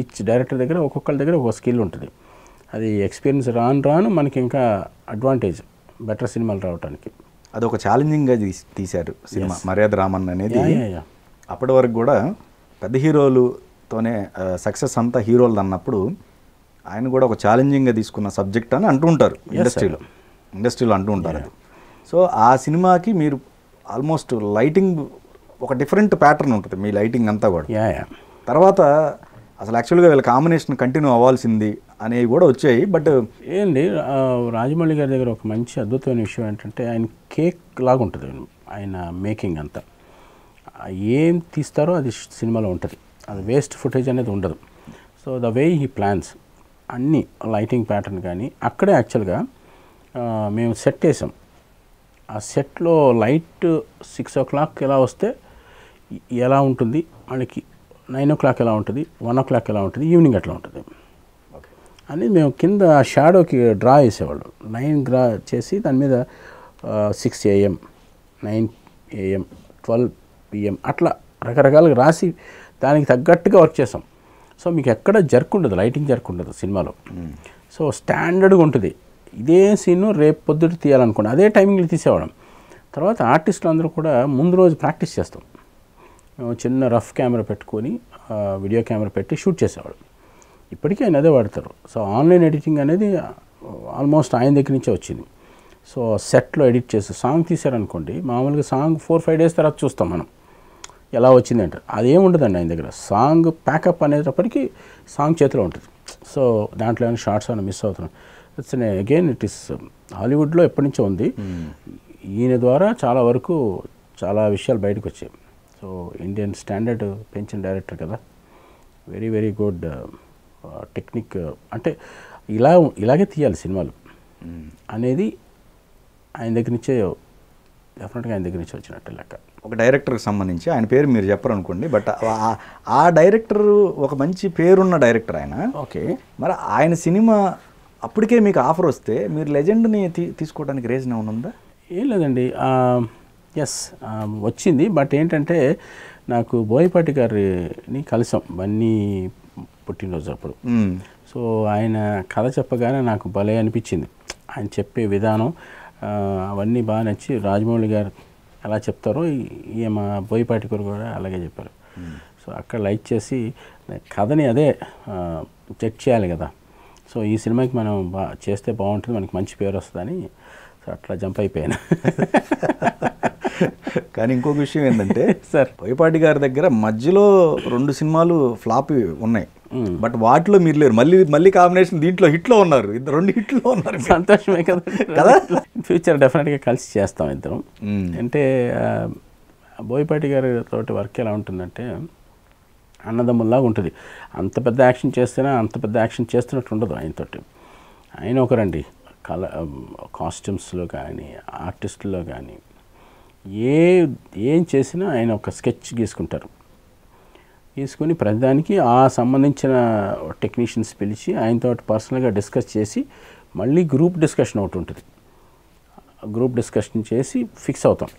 each director దగ్గర ఒక్కొక్కరి దగ్గర ఒక స్కిల్ ఉంటుంది అది ఎక్స్పీరియన్స్ రాను రాను మనకి ఇంకా అడ్వాంటేజ్ బెటర్ సినిమాలు రావడానికి అదొక ఛాలెంజింగ్గా తీసి తీశారు సినిమా మర్యాద రామన్ అనేది అప్పటి వరకు కూడా పెద్ద హీరోలుతోనే సక్సెస్ అంతా హీరోలు అన్నప్పుడు ఆయన కూడా ఒక ఛాలెంజింగ్గా తీసుకున్న సబ్జెక్ట్ అని అంటూ ఉంటారు ఇండస్ట్రీలో ఇండస్ట్రీలో అంటూ ఉంటారు అది సో ఆ సినిమాకి మీరు ఆల్మోస్ట్ లైటింగ్ ఒక డిఫరెంట్ ప్యాటర్న్ ఉంటుంది మీ లైటింగ్ అంతా కూడా తర్వాత అసలు యాక్చువల్గా వీళ్ళ కాంబినేషన్ కంటిన్యూ అవ్వాల్సింది అనేవి కూడా వచ్చాయి బట్ ఏంటి రాజమౌళి గారి దగ్గర ఒక మంచి అద్భుతమైన విషయం ఏంటంటే ఆయన కేక్ లాగా ఉంటుంది ఆయన మేకింగ్ అంతా ఏం తీస్తారో అది సినిమాలో ఉంటుంది అది వేస్ట్ ఫుటేజ్ అనేది ఉండదు so the way he plans అన్ని లైటింగ్ ప్యాటర్న్ కానీ అక్కడే యాక్చువల్గా మేము సెట్ వేసాం ఆ సెట్లో లైట్ సిక్స్ ఓ క్లాక్ ఎలా వస్తే ఎలా ఉంటుంది వాళ్ళకి నైన్ ఓ క్లాక్ ఎలా ఉంటుంది వన్ ఓ క్లాక్ ఎలా ఉంటుంది ఈవినింగ్ ఎట్లా ఉంటుంది అని మేము కింద షాడోకి డ్రా చేసేవాళ్ళు నైన్ డ్రా చేసి దాని మీద six AM nine AM twelve PM అట్లా రకరకాలుగా రాసి దానికి తగ్గట్టుగా వర్క్ చేసాం సో మీకు ఎక్కడ జర్క్ ఉండదు లైటింగ్ జర్క్ ఉండదు సినిమాలో సో స్టాండర్డ్గా ఉంటుంది ఇదే సీన్ రేపు పొద్దుట తీయాలనుకోండి అదే టైమింగ్లో తీసేవాళ్ళం తర్వాత ఆర్టిస్టులు అందరూ కూడా ముందు రోజు ప్రాక్టీస్ చేస్తాం చిన్న రఫ్ కెమెరా పెట్టుకొని వీడియో కెమెరా పెట్టి షూట్ చేసేవాడు ఇప్పటికీ ఆయన అదే వాడతారు సో ఆన్లైన్ ఎడిటింగ్ అనేది ఆల్మోస్ట్ ఆయన దగ్గర నుంచే వచ్చింది సో సెట్లో ఎడిట్ చేసి సాంగ్ తీశారనుకోండి మామూలుగా సాంగ్ ఫోర్ ఫైవ్ డేస్ తర్వాత చూస్తాం మనం ఎలా వచ్చింది అంటారు ఉండదండి ఆయన దగ్గర సాంగ్ ప్యాకప్ అనేటప్పటికీ సాంగ్ చేతిలో ఉంటుంది సో దాంట్లో ఏమైనా షార్ట్స్ అయినా మిస్ అవుతున్నాం ఇట్స్ అగైన్ ఇట్ ఇస్ హాలీవుడ్లో ఎప్పటి నుంచో ఉంది hmm. ఈయన ద్వారా చాలా వరకు చాలా విషయాలు బయటకు వచ్చాయి so Indian standard pension director కదా వెరీ వెరీ గుడ్ టెక్నిక్ అంటే ఇలా ఇలాగే తీయాలి సినిమాలు hmm. అనేది ఆయన దగ్గర నుంచే డెఫినెట్గా ఆయన దగ్గర నుంచి వచ్చినట్టు లెక్క ఒక డైరెక్టర్కి సంబంధించి ఆయన పేరు మీరు చెప్పరనుకోండి బట్ ఆ డైరెక్టర్ ఒక మంచి పేరున్న డైరెక్టర్ ఆయన ఓకే మరి ఆయన సినిమా అప్పటికే మీకు ఆఫర్ వస్తే మీరు లెజెండ్ని తీ తీసుకోవడానికి రీజన్ ఏమైనా ఉందా ఏం లేదండి ఎస్ um, వచ్చింది బట్ ఏంటంటే నాకు బోయపాటి గారిని కలిసాం బన్నీ పుట్టినరోజు అప్పుడు సో hmm. ఆయన కథ చెప్పగానే నాకు భలే అనిపించింది ఆయన చెప్పే విధానం అవన్నీ బాగా నచ్చి రాజమౌళి గారు ఎలా చెప్తారో మా బోయపాటి గారు కూడా అలాగే చెప్పారు సో hmm. అక్కడ లైక్ చేసి కథని అదే చెక్ చేయాలి కదా సో ఈ సినిమాకి మనం బా చేస్తే బాగుంటుంది మనకి మంచి పేరు వస్తుందని అట్లా జంప్ అయిపోయాను కానీ ఇంకొక విషయం ఏంటంటే సార్ పొయ్యపాటి గారి దగ్గర మధ్యలో రెండు సినిమాలు ఫ్లాప్ ఉన్నాయి బట్ వాటిలో మీరు లేరు మళ్ళీ మళ్ళీ కాంబినేషన్ దీంట్లో హిట్లో ఉన్నారు ఇద్దరు రెండు హిట్లో ఉన్నారు సంతోషమే కదా కదా ఫ్యూచర్ డెఫినెట్గా కలిసి చేస్తాం ఇద్దరం అంటే బోయపాటి గారి తోటి వర్క్ ఎలా ఉంటుందంటే అన్నదమ్ముల్లాగా ఉంటుంది అంత పెద్ద యాక్షన్ చేస్తేనే అంత పెద్ద యాక్షన్ చేస్తున్నట్టు ఉండదు ఆయనతోటి ఆయన ఒకరండి కల కాస్ట్యూమ్స్లో కానీ ఆర్టిస్టుల్లో కానీ ఏ ఏం చేసినా ఆయన ఒక స్కెచ్ గీసుకుంటారు తీసుకుని ప్రతిదానికి ఆ సంబంధించిన టెక్నీషియన్స్ పిలిచి ఆయనతో పర్సనల్గా డిస్కస్ చేసి మళ్ళీ గ్రూప్ డిస్కషన్ ఒకటి ఉంటుంది గ్రూప్ డిస్కషన్ చేసి ఫిక్స్ అవుతాం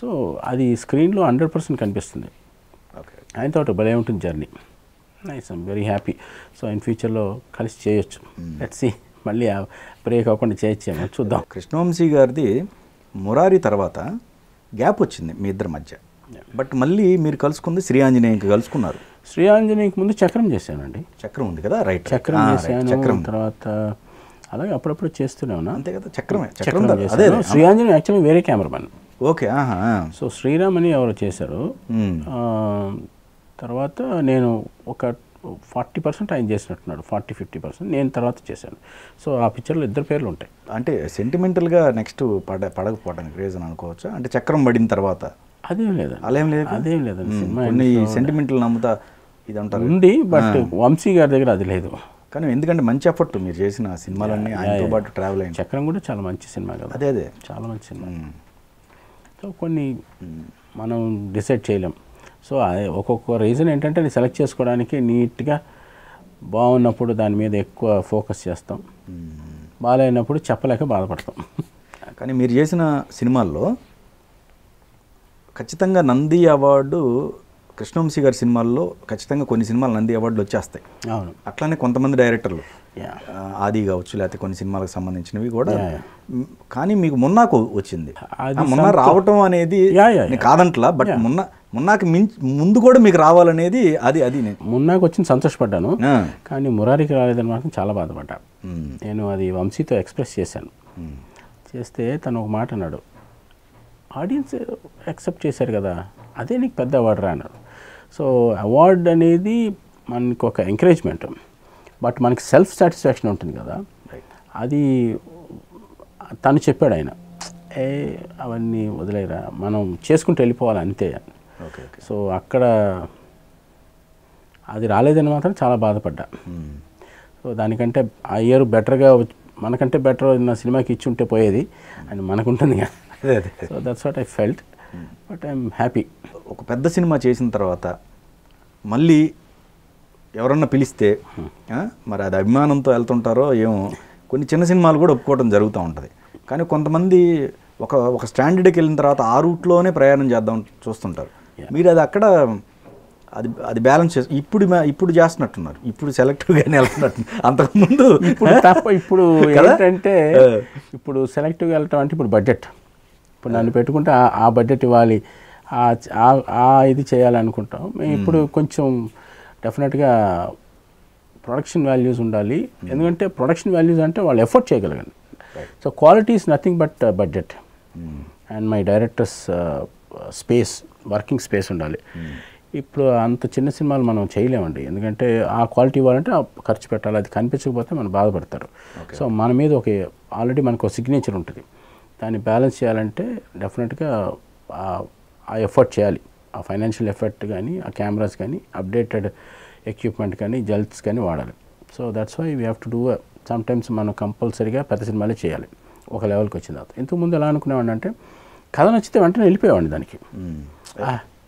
సో అది స్క్రీన్లో హండ్రెడ్ పర్సెంట్ కనిపిస్తుంది ఓకే ఆయనతో భలే ఉంటుంది journey nice I'm very happy so in ఫ్యూచర్లో కలిసి చేయొచ్చు లెట్ hmm. సీ మళ్ళీ బ్రేక్ అవ్వకుండా చేయొచ్చేమో చూద్దాం కృష్ణవంశీ గారిది మురారి తర్వాత గ్యాప్ వచ్చింది మీ ఇద్దరి మధ్య బట్ మళ్ళీ మీరు కలుసుకుంది శ్రీ ఆంజనేయంకి కలుసుకున్నారు శ్రీ ఆంజనేయకి ముందు చక్రం చేశానండి చక్రం ఉంది కదా రైట్ చక్రం ah, చేశాను చక్రం తర్వాత అలాగే అప్పుడప్పుడు చేస్తూనే ఉన్నా అంతే కదా చక్రమే చక్రం అదే శ్రీ ఆంజనేయ యాక్చువల్లీ వేరే కెమెరామెన్ ఓకే సో శ్రీరామ్ అని ఎవరు చేశారు hmm. తర్వాత నేను ఒక ఫార్టీ పర్సెంట్ ఆయన చేసినట్టున్నాడు ఫార్టీ ఫిఫ్టీ పర్సెంట్ నేను తర్వాత చేశాను సో ఆ పిక్చర్లో ఇద్దరు పేర్లు ఉంటాయి అంటే సెంటిమెంటల్గా నెక్స్ట్ పడ పడకపోవడానికి రీజన్ అనుకోవచ్చు అంటే చక్రం పడిన తర్వాత అదేం లేదు అదేం లేదు అదేం లేదు సినిమా సెంటిమెంటల్ నమ్ముతా ఇది అంటారు ఉంది బట్ వంశీ గారి దగ్గర అది లేదు కానీ ఎందుకంటే మంచి ఎఫర్ట్ మీరు చేసిన సినిమాలన్నీ ఆయనతో పాటు ట్రావెల్ అయింది చక్రం కూడా చాలా మంచి సినిమా కదా అదే అదే చాలా మంచి సినిమా సో కొన్ని మనం డిసైడ్ చేయలేం సో ఒక్కొక్క రీజన్ ఏంటంటే అది సెలెక్ట్ చేసుకోవడానికి నీట్గా బాగున్నప్పుడు దాని మీద ఎక్కువ ఫోకస్ చేస్తాం బాగాలేనప్పుడు చెప్పలేక బాధపడతాం కానీ మీరు చేసిన సినిమాల్లో ఖచ్చితంగా నంది అవార్డు కృష్ణవంశీ గారి సినిమాల్లో ఖచ్చితంగా కొన్ని సినిమాలు నంది అవార్డులు వచ్చేస్తాయి అవును అట్లానే కొంతమంది డైరెక్టర్లు ఆది కావచ్చు లేకపోతే కొన్ని సినిమాలకు సంబంధించినవి కూడా కానీ మీకు మొన్నాకు వచ్చింది మొన్న రావటం అనేది కాదంట్లా బట్ మొన్న మున్నాకి మించి ముందు కూడా మీకు రావాలనేది అది అది నేను మున్నాకి వచ్చింది సంతోషపడ్డాను కానీ మురారికి రాలేదని మాత్రం చాలా బాధపడ్డా నేను అది వంశీతో ఎక్స్ప్రెస్ చేశాను చేస్తే తను ఒక మాట అన్నాడు ఆడియన్స్ యాక్సెప్ట్ చేశారు కదా అదే నీకు పెద్ద అవార్డు రా అన్నాడు సో అవార్డ్ అనేది మనకు ఒక ఎంకరేజ్మెంట్ బట్ మనకి సెల్ఫ్ సాటిస్ఫాక్షన్ ఉంటుంది కదా అది తను చెప్పాడు ఆయన ఏ అవన్నీ వదిలేరా మనం చేసుకుంటూ వెళ్ళిపోవాలి అంతే సో అక్కడ అది రాలేదని మాత్రం చాలా బాధపడ్డా సో దానికంటే ఆ ఇయర్ బెటర్గా మనకంటే బెటర్ నా సినిమాకి ఇచ్చి ఉంటే పోయేది అని మనకుంటుంది కదా so that's what I felt but I'm happy ఒక పెద్ద సినిమా చేసిన తర్వాత మళ్ళీ ఎవరన్నా పిలిస్తే hmm. మరి అది అభిమానంతో వెళ్తుంటారో ఏమో కొన్ని చిన్న సినిమాలు కూడా ఒప్పుకోవడం జరుగుతూ ఉంటుంది కానీ కొంతమంది ఒక ఒక స్టాండర్డ్కి వెళ్ళిన తర్వాత ఆ రూట్లోనే ప్రయాణం చేద్దాం చూస్తుంటారు మీరు అది అక్కడ అది అది బ్యాలెన్స్ చేసి ఇప్పుడు ఇప్పుడు చేస్తున్నట్టున్నారు ఇప్పుడు సెలెక్టివ్గానే వెళ్తున్నట్టు అంతకుముందు ఇప్పుడు తప్ప ఇప్పుడు ఏంటంటే ఇప్పుడు సెలెక్టివ్గా వెళ్ళటం అంటే ఇప్పుడు బడ్జెట్ ఇప్పుడు నన్ను పెట్టుకుంటే ఆ బడ్జెట్ ఇవ్వాలి ఆ ఇది చేయాలనుకుంటాం మేము hmm. ఇప్పుడు కొంచెం డెఫినెట్గా ప్రొడక్షన్ వాల్యూస్ ఉండాలి hmm. ఎందుకంటే ప్రొడక్షన్ వాల్యూస్ అంటే వాళ్ళు ఎఫర్ట్ చేయగలగండి so quality is nothing but budget and my directors space working space ఉండాలి ఇప్పుడు అంత చిన్న సినిమాలు మనం చేయలేమండి ఎందుకంటే ఆ క్వాలిటీ ఇవ్వాలంటే ఖర్చు పెట్టాలి అది కనిపించకపోతే మనం బాధపడతారు సో మన మీద ఒక ఆల్రెడీ మనకు సిగ్నేచర్ ఉంటుంది దాన్ని బ్యాలెన్స్ చేయాలంటే డెఫినెట్గా ఆ ఎఫర్ట్ చేయాలి ఆ ఫైనాన్షియల్ ఎఫర్ట్ కానీ ఆ కెమెరాస్ కానీ అప్డేటెడ్ ఎక్విప్మెంట్ కానీ జెల్స్ కానీ వాడాలి so that's why we have to do sometimes మనం కంపల్సరీగా పెద్ద సినిమాలే చేయాలి ఒక లెవెల్కి వచ్చిన తర్వాత ఇంతకుముందు ఎలా అనుకునేవాడిని అంటే కథ నచ్చితే వెంటనే వెళ్ళిపోయేవాడి దానికి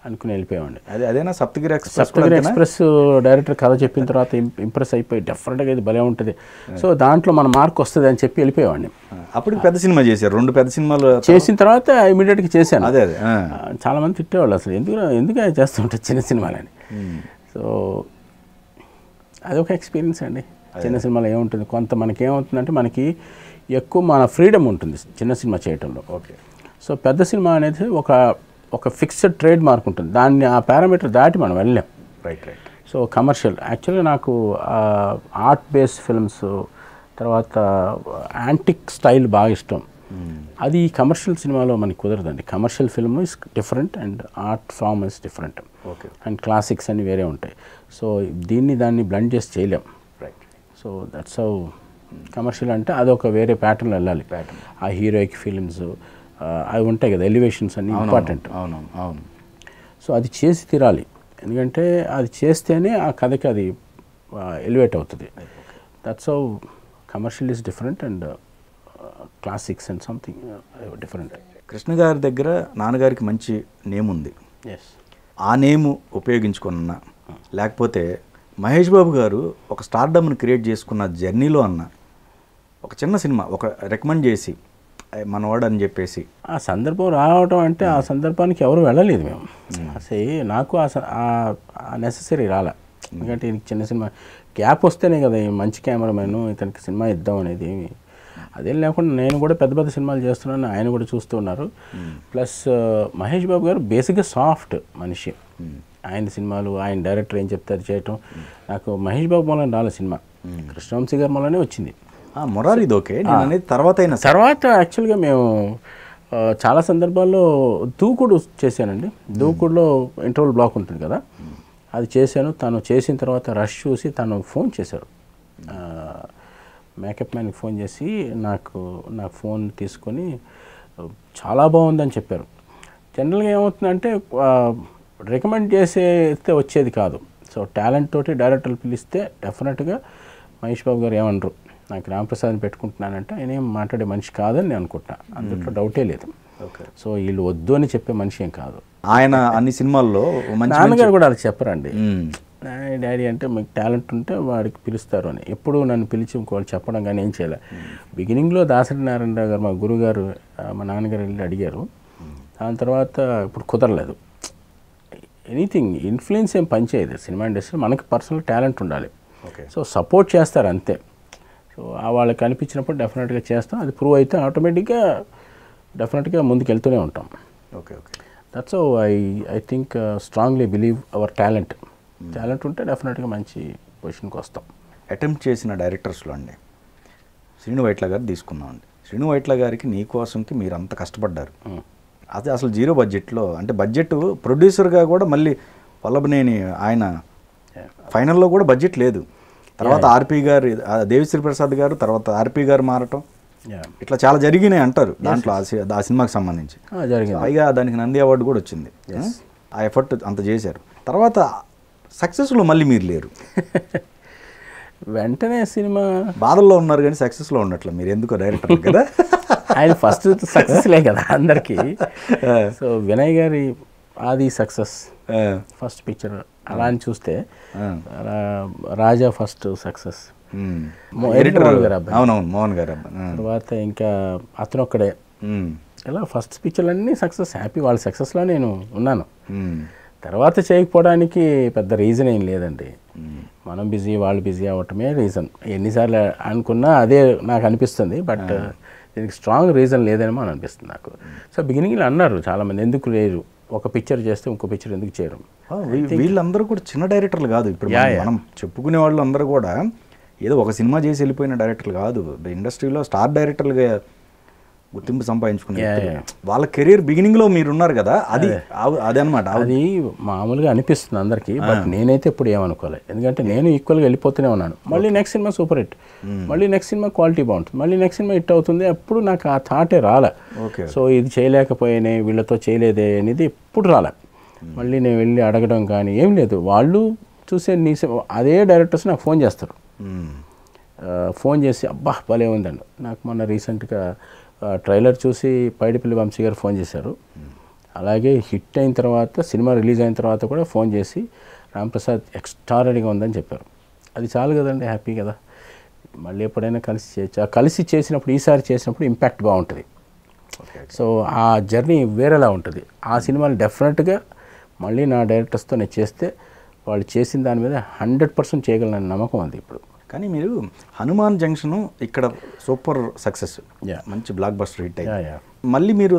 అనుకుని వెళ్ళిపోయేవాడిని అదే అదేనా Saptagiri Express Saptagiri Express director కథ చెప్పిన తర్వాత ఇంప్రెస్ అయిపోయి డెఫరెంట్గా ఇది భలే ఉంటుంది సో దాంట్లో మన మార్క్ వస్తుంది అని చెప్పి వెళ్ళిపోయేవాడిని అప్పుడు పెద్ద సినిమా చేశారు రెండు పెద్ద సినిమాలు చేసిన తర్వాత ఇమీడియట్గా చేశాను అదే అదే చాలామంది తిట్టేవాళ్ళు అసలు ఎందుకు ఎందుకు చేస్తుంటారు చిన్న సినిమాలని సో అదొక ఎక్స్పీరియన్స్ అండి చిన్న సినిమాలో ఏముంటుంది కొంత మనకి ఏమవుతుందంటే మనకి ఎక్కువ మన ఫ్రీడమ్ ఉంటుంది చిన్న సినిమా చేయటంలో ఓకే సో పెద్ద సినిమా అనేది ఒక ఒక ఫిక్స్డ్ ట్రేడ్ మార్క్ ఉంటుంది దాన్ని ఆ పారామీటర్ దాటి మనం వెళ్ళాం రైట్ రైట్ సో కమర్షియల్ యాక్చువల్గా నాకు ఆర్ట్ బేస్ ఫిల్మ్స్ తర్వాత యాంటిక్ స్టైల్ బాగా ఇష్టం hmm. అది కమర్షియల్ సినిమాలో మనకి కుదరదండి commercial film is different and art form is different okay and classics అన్నీ వేరే ఉంటాయి సో దీన్ని దాన్ని బ్లెండ్ చేసి చేయలేం right so that's how commercial అంటే అదొక వేరే ప్యాటర్న్లో వెళ్ళాలి ప్యాటర్న్ ఆ హీరోయిక్ ఫిలిమ్స్ అవి ఉంటాయి కదా ఎలివేషన్స్ అన్ని ఇంపార్టెంట్ అవును అవును సో అది చేసి తీరాలి ఎందుకంటే అది చేస్తేనే ఆ కథకి అది ఎలివేట్ అవుతుంది that's how commercial is different and classics and something different Krishna గారి దగ్గర నాన్నగారికి మంచి నేమ్ ఉంది ఎస్ ఆ నేమ్ ఉపయోగించుకున్న లేకపోతే మహేష్ బాబు గారు ఒక స్టార్డమ్ని క్రియేట్ చేసుకున్న జర్నీలో అన్న ఒక చిన్న సినిమా ఒక రికమెండ్ చేసి మనవాడు అని చెప్పేసి ఆ సందర్భం రావటం అంటే ఆ సందర్భానికి ఎవరు వెళ్ళలేదు మేము అసలు నాకు ఆ నెససరీ రాలే ఎందుకంటే ఇది చిన్న సినిమా గ్యాప్ వస్తేనే కదా ఈ మంచి కెమెరామెన్ ఇతనికి సినిమా ఇద్దాం అనేది అదేం లేకుండా నేను కూడా పెద్ద పెద్ద సినిమాలు చేస్తున్నాను ఆయన కూడా చూస్తూ ఉన్నారు ప్లస్ మహేష్ బాబు గారు బేసిక్గా సాఫ్ట్ మనిషి ఆయన సినిమాలు ఆయన డైరెక్టర్ ఏం చెప్తారు చేయటం నాకు మహేష్ బాబు మూలన రాలే సినిమా కృష్ణవంశీ గారి మూలనే వచ్చింది మొరారిది ఓకే నేను అనేది తర్వాత అయినా తర్వాత యాక్చువల్గా మేము చాలా సందర్భాల్లో దూకుడు చేశానండి దూకుడులో ఇంటర్వల్ బ్లాక్ ఉంటుంది కదా అది చేశాను తను చేసిన తర్వాత రష్ చూసి తను ఫోన్ చేశారు మేకప్ మ్యాన్కి ఫోన్ చేసి నాకు నా ఫోన్ తీసుకొని చాలా బాగుందని చెప్పారు జనరల్గా ఏమవుతుందంటే రికమెండ్ చేసేస్తే వచ్చేది కాదు సో టాలెంట్ తోటి డైరెక్టర్లు పిలిస్తే డెఫినెట్గా మహేష్ బాబు గారు ఏమంటారు నాకు రామప్రసాద్ని పెట్టుకుంటున్నానంటే ఆయన ఏం మాట్లాడే మనిషి కాదని నేను అనుకుంటా అందులో hmm. డౌటే లేదు సో వీళ్ళు వద్దు అని చెప్పే మనిషి ఏం కాదు ఆయన అన్ని సినిమాల్లో నాన్నగారు కూడా అలా చెప్పరండి hmm. డాడీ అంటే మీకు టాలెంట్ ఉంటే వాడికి పిలుస్తారు అని ఎప్పుడు నన్ను పిలిచి ఇంకోళ్ళు చెప్పడం కానీ ఏం చేయలే hmm. బిగినింగ్లో దాసరి నారాయణరావు గారు మా గురుగారు మా నాన్నగారు వెళ్ళి అడిగారు దాని తర్వాత ఇప్పుడు కుదరలేదు ఎనీథింగ్ ఇన్ఫ్లుయెన్స్ ఏం పనిచేయదు సినిమా ఇండస్ట్రీ మనకి పర్సనల్ టాలెంట్ ఉండాలి సో సపోర్ట్ చేస్తారు అంతే సో వాళ్ళకి కనిపించినప్పుడు డెఫినెట్గా చేస్తాం అది ప్రూవ్ అయితే ఆటోమేటిక్గా డెఫినెట్గా ముందుకెళ్తూనే ఉంటాం okay okay that's I I think strongly believe our talent talent ఉంటే డెఫినెట్గా మంచి పొజిషన్కి వస్తాం అటెంప్ట్ చేసిన డైరెక్టర్స్లో అండి శ్రీను వైట్ల గారు తీసుకున్నాం అండి శ్రీను వైట్ల గారికి నీ కోసంకి మీరు అంత కష్టపడ్డారు hmm. అది అసలు జీరో బడ్జెట్లో అంటే బడ్జెట్ ప్రొడ్యూసర్గా కూడా మళ్ళీ వల్లభనేని ఆయన ఫైనల్లో కూడా బడ్జెట్ లేదు తర్వాత ఆర్పి గారు దేవిశ్రీ ప్రసాద్ గారు తర్వాత ఆర్పి గారు మారటం ఇట్లా చాలా జరిగినాయి అంటారు దాంట్లో ఆ సినిమాకి సంబంధించి పైగా దానికి నంది అవార్డు కూడా వచ్చింది ఆ ఎఫర్ట్ అంత చేశారు తర్వాత సక్సెస్లో మళ్ళీ మీరు లేరు వెంటనే సినిమా బాధల్లో ఉన్నారు కానీ సక్సెస్లో ఉన్నట్లు మీరు ఎందుకో డైరెక్టర్ కదా ఆయన ఫస్ట్ సక్సెస్లే కదా అందరికీ సో వినయ్ గారి అది సక్సెస్ ఫస్ట్ పిక్చర్ అలా అని చూస్తే రాజా ఫస్ట్ సక్సెస్ అవునవును మోహన్ గారు తర్వాత ఇంకా అతను ఒక్కడే ఇలా ఫస్ట్ పిక్చర్లన్నీ సక్సెస్ హ్యాపీ వాళ్ళ సక్సెస్లో నేను ఉన్నాను తర్వాత చేయకపోవడానికి పెద్ద రీజన్ ఏం లేదండి మనం బిజీ వాళ్ళు బిజీ అవ్వటమే రీజన్ ఎన్నిసార్లు అనుకున్నా అదే నాకు అనిపిస్తుంది బట్ దీనికి స్ట్రాంగ్ రీజన్ లేదని మనం అనిపిస్తుంది నాకు సో బిగినింగ్లో అన్నారు చాలామంది ఎందుకు లేరు ఒక పిక్చర్ చేస్తే ఇంకో పిక్చర్ ఎందుకు చేయడం వీళ్ళందరూ కూడా చిన్న డైరెక్టర్లు కాదు ఇప్పుడు మనం చెప్పుకునే వాళ్ళందరూ కూడా ఏదో ఒక సినిమా చేసి వెళ్ళిపోయిన డైరెక్టర్లు కాదు ఇండస్ట్రీలో స్టార్ డైరెక్టర్లుగా గుర్తింపు సంపాదించుకునే వాళ్ళ కెరీర్ బిగినింగ్ లో మీరు ఉన్నారు కదా అది అదే అనమాట అది మామూలుగా అనిపిస్తుంది అందరికీ బట్ నేనైతే ఇప్పుడు ఏమనుకోలేదు ఎందుకంటే నేను ఈక్వల్గా వెళ్ళిపోతూనే ఉన్నాను మళ్ళీ నెక్స్ట్ సినిమా సూపర్ హిట్ మళ్ళీ నెక్స్ట్ సినిమా క్వాలిటీ బాగుంటుంది మళ్ళీ నెక్స్ట్ సినిమా హిట్ అవుతుంది అప్పుడు నాకు ఆ థాటే రాలే సో ఇది చేయలేకపోయానే వీళ్ళతో చేయలేదే అనేది ఎప్పుడు రాలే మళ్ళీ నేను వెళ్ళి అడగడం కానీ ఏం లేదు వాళ్ళు చూసే నీ అదే డైరెక్టర్స్ నాకు ఫోన్ చేస్తారు ఫోన్ చేసి అబ్బా భలే ఉందండి నాకు మొన్న రీసెంట్గా ట్రైలర్ చూసి పైడిపల్లి వంశీ గారు ఫోన్ చేశారు అలాగే హిట్ అయిన తర్వాత సినిమా రిలీజ్ అయిన తర్వాత కూడా ఫోన్ చేసి రాంప్రసాద్ ఎక్స్ట్రాడనరీగా ఉందని చెప్పారు అది చాలు కదండి హ్యాపీ కదా మళ్ళీ ఎప్పుడైనా కలిసి చేయొచ్చు కలిసి చేసినప్పుడు ఈసారి చేసినప్పుడు ఇంపాక్ట్ బాగుంటుంది సో ఆ జర్నీ వేరేలా ఉంటుంది ఆ సినిమాని డెఫినెట్గా మళ్ళీ నా డైరెక్టర్స్తో నేను చేస్తే వాళ్ళు చేసిన దాని మీద హండ్రెడ్ పర్సెంట్ చేయగలనని నమ్మకం ఉంది ఇప్పుడు కానీ మీరు హనుమాన్ జంక్షన్ ఇక్కడ సూపర్ సక్సెస్ మంచి బ్లాక్ బస్టర్ హిట్ అయ్యా మళ్ళీ మీరు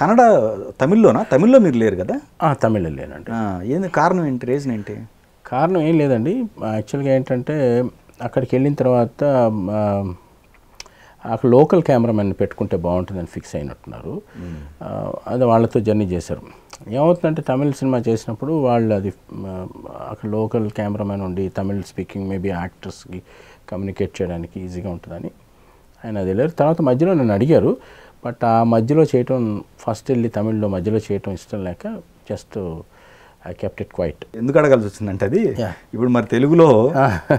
కన్నడ తమిళ్లోనా తమిళ్లో మీరు లేరు కదా తమిళ్లో లేనండి ఏంది కారణం ఏంటి రీజన్ ఏంటి కారణం ఏం లేదండి యాక్చువల్గా ఏంటంటే అక్కడికి వెళ్ళిన తర్వాత అక్కడ లోకల్ కెమెరామెన్ పెట్టుకుంటే బాగుంటుందని ఫిక్స్ అయినట్టున్నారు అది వాళ్ళతో జర్నీ చేశారు ఏమవుతుందంటే తమిళ సినిమా చేసినప్పుడు వాళ్ళు అది అక్కడ లోకల్ కెమెరామెన్ ఉండి తమిళ్ స్పీకింగ్ మేబీ యాక్టర్స్కి కమ్యూనికేట్ చేయడానికి ఈజీగా ఉంటుందని ఆయన అది వెళ్ళారు తర్వాత మధ్యలో నన్ను అడిగారు బట్ ఆ మధ్యలో చేయటం ఫస్ట్ వెళ్ళి తమిళ్లో మధ్యలో చేయటం ఇష్టం లేక just I kept it quiet ఎందుకు అడగాల్సి వచ్చిందంటే అది ఇప్పుడు మరి తెలుగులో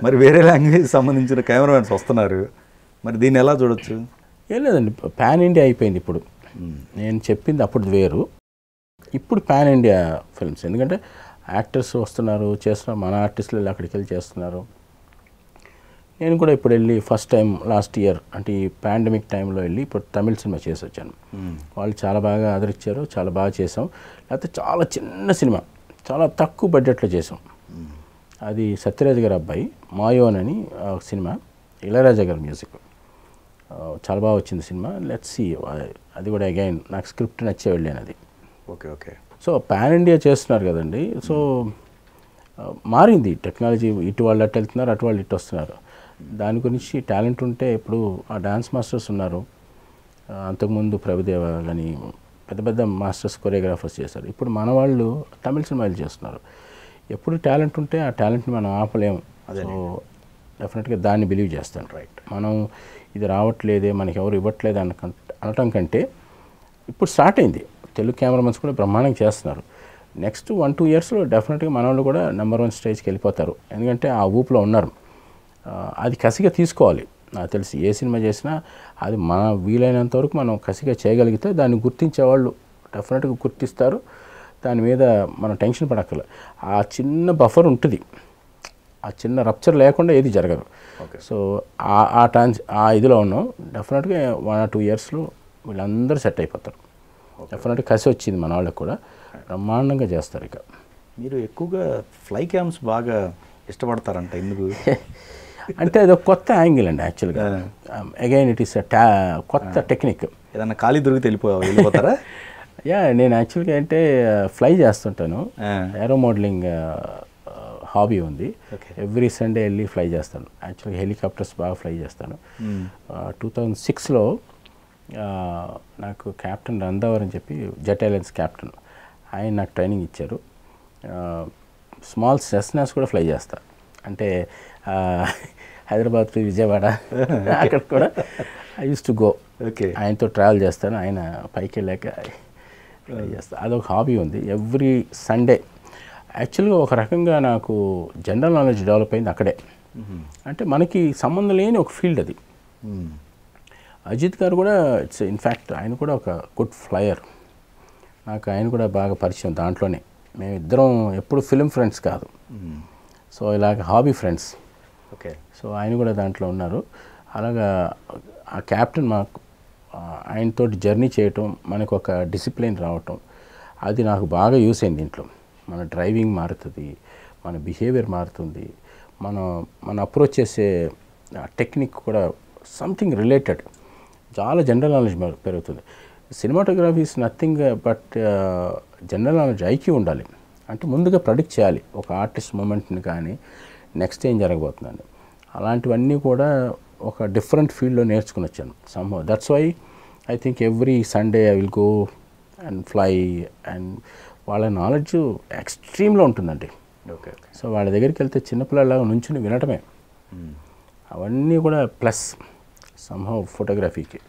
మరి వేరే లాంగ్వేజ్ సంబంధించిన కెమెరామెన్స్ వస్తున్నారు మరి దీన్ని ఎలా చూడొచ్చు ఏం లేదండి ప్యాన్ ఇండియా అయిపోయింది ఇప్పుడు నేను చెప్పింది అప్పుడు వేరు ఇప్పుడు పాన్ ఇండియా ఫిల్మ్స్ ఎందుకంటే యాక్టర్స్ వస్తున్నారు చేస్తున్నారు మన ఆర్టిస్టులు అక్కడికి వెళ్ళి చేస్తున్నారు నేను కూడా ఇప్పుడు వెళ్ళి ఫస్ట్ టైం లాస్ట్ ఇయర్ అంటే ఈ పాండమిక్ టైంలో వెళ్ళి ఇప్పుడు తమిళ సినిమా చేసి వచ్చాను వాళ్ళు చాలా బాగా ఆదరించారు చాలా బాగా చేసాం లేకపోతే చాలా చిన్న సినిమా చాలా తక్కువ బడ్జెట్లో చేసాం అది సత్యరాజ్ గారి అబ్బాయి మాయోన్ అని ఒక సినిమా ఇళయరాజా గారి మ్యూజిక్ చాలా బాగా వచ్చింది సినిమా లెట్స్ సీ అది కూడా అగైన్ నాకు స్క్రిప్ట్ నచ్చే వెళ్ళాను అది okay okay so pan India చేస్తున్నారు కదండి సో మారింది టెక్నాలజీ ఇటు వాళ్ళు అటు వెళ్తున్నారు అటు వాళ్ళు ఇటు వస్తున్నారు దాని గురించి టాలెంట్ ఉంటే ఇప్పుడు ఆ డాన్స్ మాస్టర్స్ ఉన్నారు అంతకుముందు ప్రభుదేవ అని పెద్ద పెద్ద మాస్టర్స్ కొరియోగ్రాఫర్స్ చేశారు ఇప్పుడు మన వాళ్ళు తమిళ సినిమాలు చేస్తున్నారు ఎప్పుడు టాలెంట్ ఉంటే ఆ టాలెంట్ని మనం ఆపలేము సో డెఫినెట్గా దాన్ని బిలీవ్ చేస్తాను రైట్ మనం ఇది రావట్లేదే మనకి ఎవరు ఇవ్వట్లేదు అనక అనటం కంటే ఇప్పుడు స్టార్ట్ అయింది తెలుగు కెమెరామెన్స్ కూడా బ్రహ్మాండంగా చేస్తున్నారు నెక్స్ట్ వన్ టూ ఇయర్స్లో డెఫినెట్గా మన వాళ్ళు కూడా నెంబర్ వన్ స్టేజ్కి వెళ్ళిపోతారు ఎందుకంటే ఆ ఊపులో ఉన్నారు అది కసిగా తీసుకోవాలి నాకు తెలిసి ఏ సినిమా చేసినా అది మన వీలైనంత వరకు మనం కసిగా చేయగలిగితే దాన్ని గుర్తించే వాళ్ళు డెఫినెట్గా గుర్తిస్తారు దాని మీద మనం టెన్షన్ పడక్కల ఆ చిన్న బఫర్ ఉంటుంది ఆ చిన్న రప్చర్ లేకుండా ఏది జరగదు సో ఆ ట్రాన్స్ ఆ ఇదిలో ఉన్నాం డెఫినెట్గా వన్ ఆర్ టూ ఇయర్స్లో వీళ్ళందరూ సెట్ అయిపోతారు డెఫినెట్గా కసి వచ్చింది మన వాళ్ళకి కూడా బ్రహ్మాండంగా చేస్తారు ఇక మీరు ఎక్కువగా ఫ్లై క్యామ్స్ బాగా ఇష్టపడతారంట ఎందుకు అంటే అది కొత్త యాంగిల్ అండి యాక్చువల్గా అగైన్ ఇట్ ఈస్ టా కొత్త టెక్నిక్ ఏదన్నా ఖాళీ దొరికి వెళ్ళిపో వెళ్ళిపోతారా యా నేను యాక్చువల్గా అంటే ఫ్లై uh, చేస్తుంటాను ఏరో మోడలింగ్ హాబీ ఉంది ఎవ్రీ సండే వెళ్ళి ఫ్లై చేస్తాను యాక్చువల్గా హెలికాప్టర్స్ బాగా ఫ్లై చేస్తాను టూ థౌజండ్ సిక్స్లో నాకు క్యాప్టెన్ రంధావర్ అని చెప్పి జెట్ ఎయిర్లైన్స్ క్యాప్టెన్ ఆయన నాకు ట్రైనింగ్ ఇచ్చారు స్మాల్ సెస్నాస్ కూడా ఫ్లై చేస్తా అంటే హైదరాబాద్ టు విజయవాడ అక్కడ కూడా I use to go okay ఆయనతో ట్రావెల్ చేస్తాను ఆయన పైకి వెళ్ళాక ఫ్లై చేస్తాను అదొక హాబీ ఉంది ఎవ్రీ సండే యాక్చువల్గా ఒక రకంగా నాకు జనరల్ నాలెడ్జ్ డెవలప్ అయింది అక్కడే అంటే మనకి సంబంధం లేని ఒక ఫీల్డ్ అది అజిత్ గారు కూడా ఇట్స్ ఇన్ఫ్యాక్ట్ ఆయన కూడా ఒక గుడ్ ఫ్లయర్ నాకు ఆయన కూడా బాగా పరిచయం దాంట్లోనే మేమిద్దరం ఎప్పుడు ఫిలిం ఫ్రెండ్స్ కాదు సో ఇలాగ హాబీ ఫ్రెండ్స్ ఓకే సో ఆయన కూడా దాంట్లో ఉన్నారు అలాగా ఆ క్యాప్టెన్ మాకు ఆయనతో జర్నీ చేయటం మనకు ఒక డిసిప్లిన్ రావటం అది నాకు బాగా యూస్ అయింది ఇంట్లో మన డ్రైవింగ్ మారుతుంది మన బిహేవియర్ మారుతుంది మనం మన అప్రోచ్ చేసే టెక్నిక్ కూడా సంథింగ్ రిలేటెడ్ చాలా జనరల్ నాలెడ్జ్ పెరుగుతుంది cinematography is nothing but general knowledge IQ ఉండాలి అంటే ముందుగా ప్రొడిక్ట్ చేయాలి ఒక ఆర్టిస్ట్ మూమెంట్ని కానీ నెక్స్ట్ ఏం జరగబోతుందండి అలాంటివన్నీ కూడా ఒక డిఫరెంట్ ఫీల్డ్లో నేర్చుకుని వచ్చాను somehow that's why I think every Sunday I will go and fly and వాళ్ళ నాలెడ్జ్ ఎక్స్ట్రీమ్లో ఉంటుందండి ఓకే సో వాళ్ళ దగ్గరికి వెళ్తే చిన్నపిల్లలాగా నుంచుని వినటమే hmm. అవన్నీ కూడా ప్లస్ సంహవ్ ఫోటోగ్రఫీకి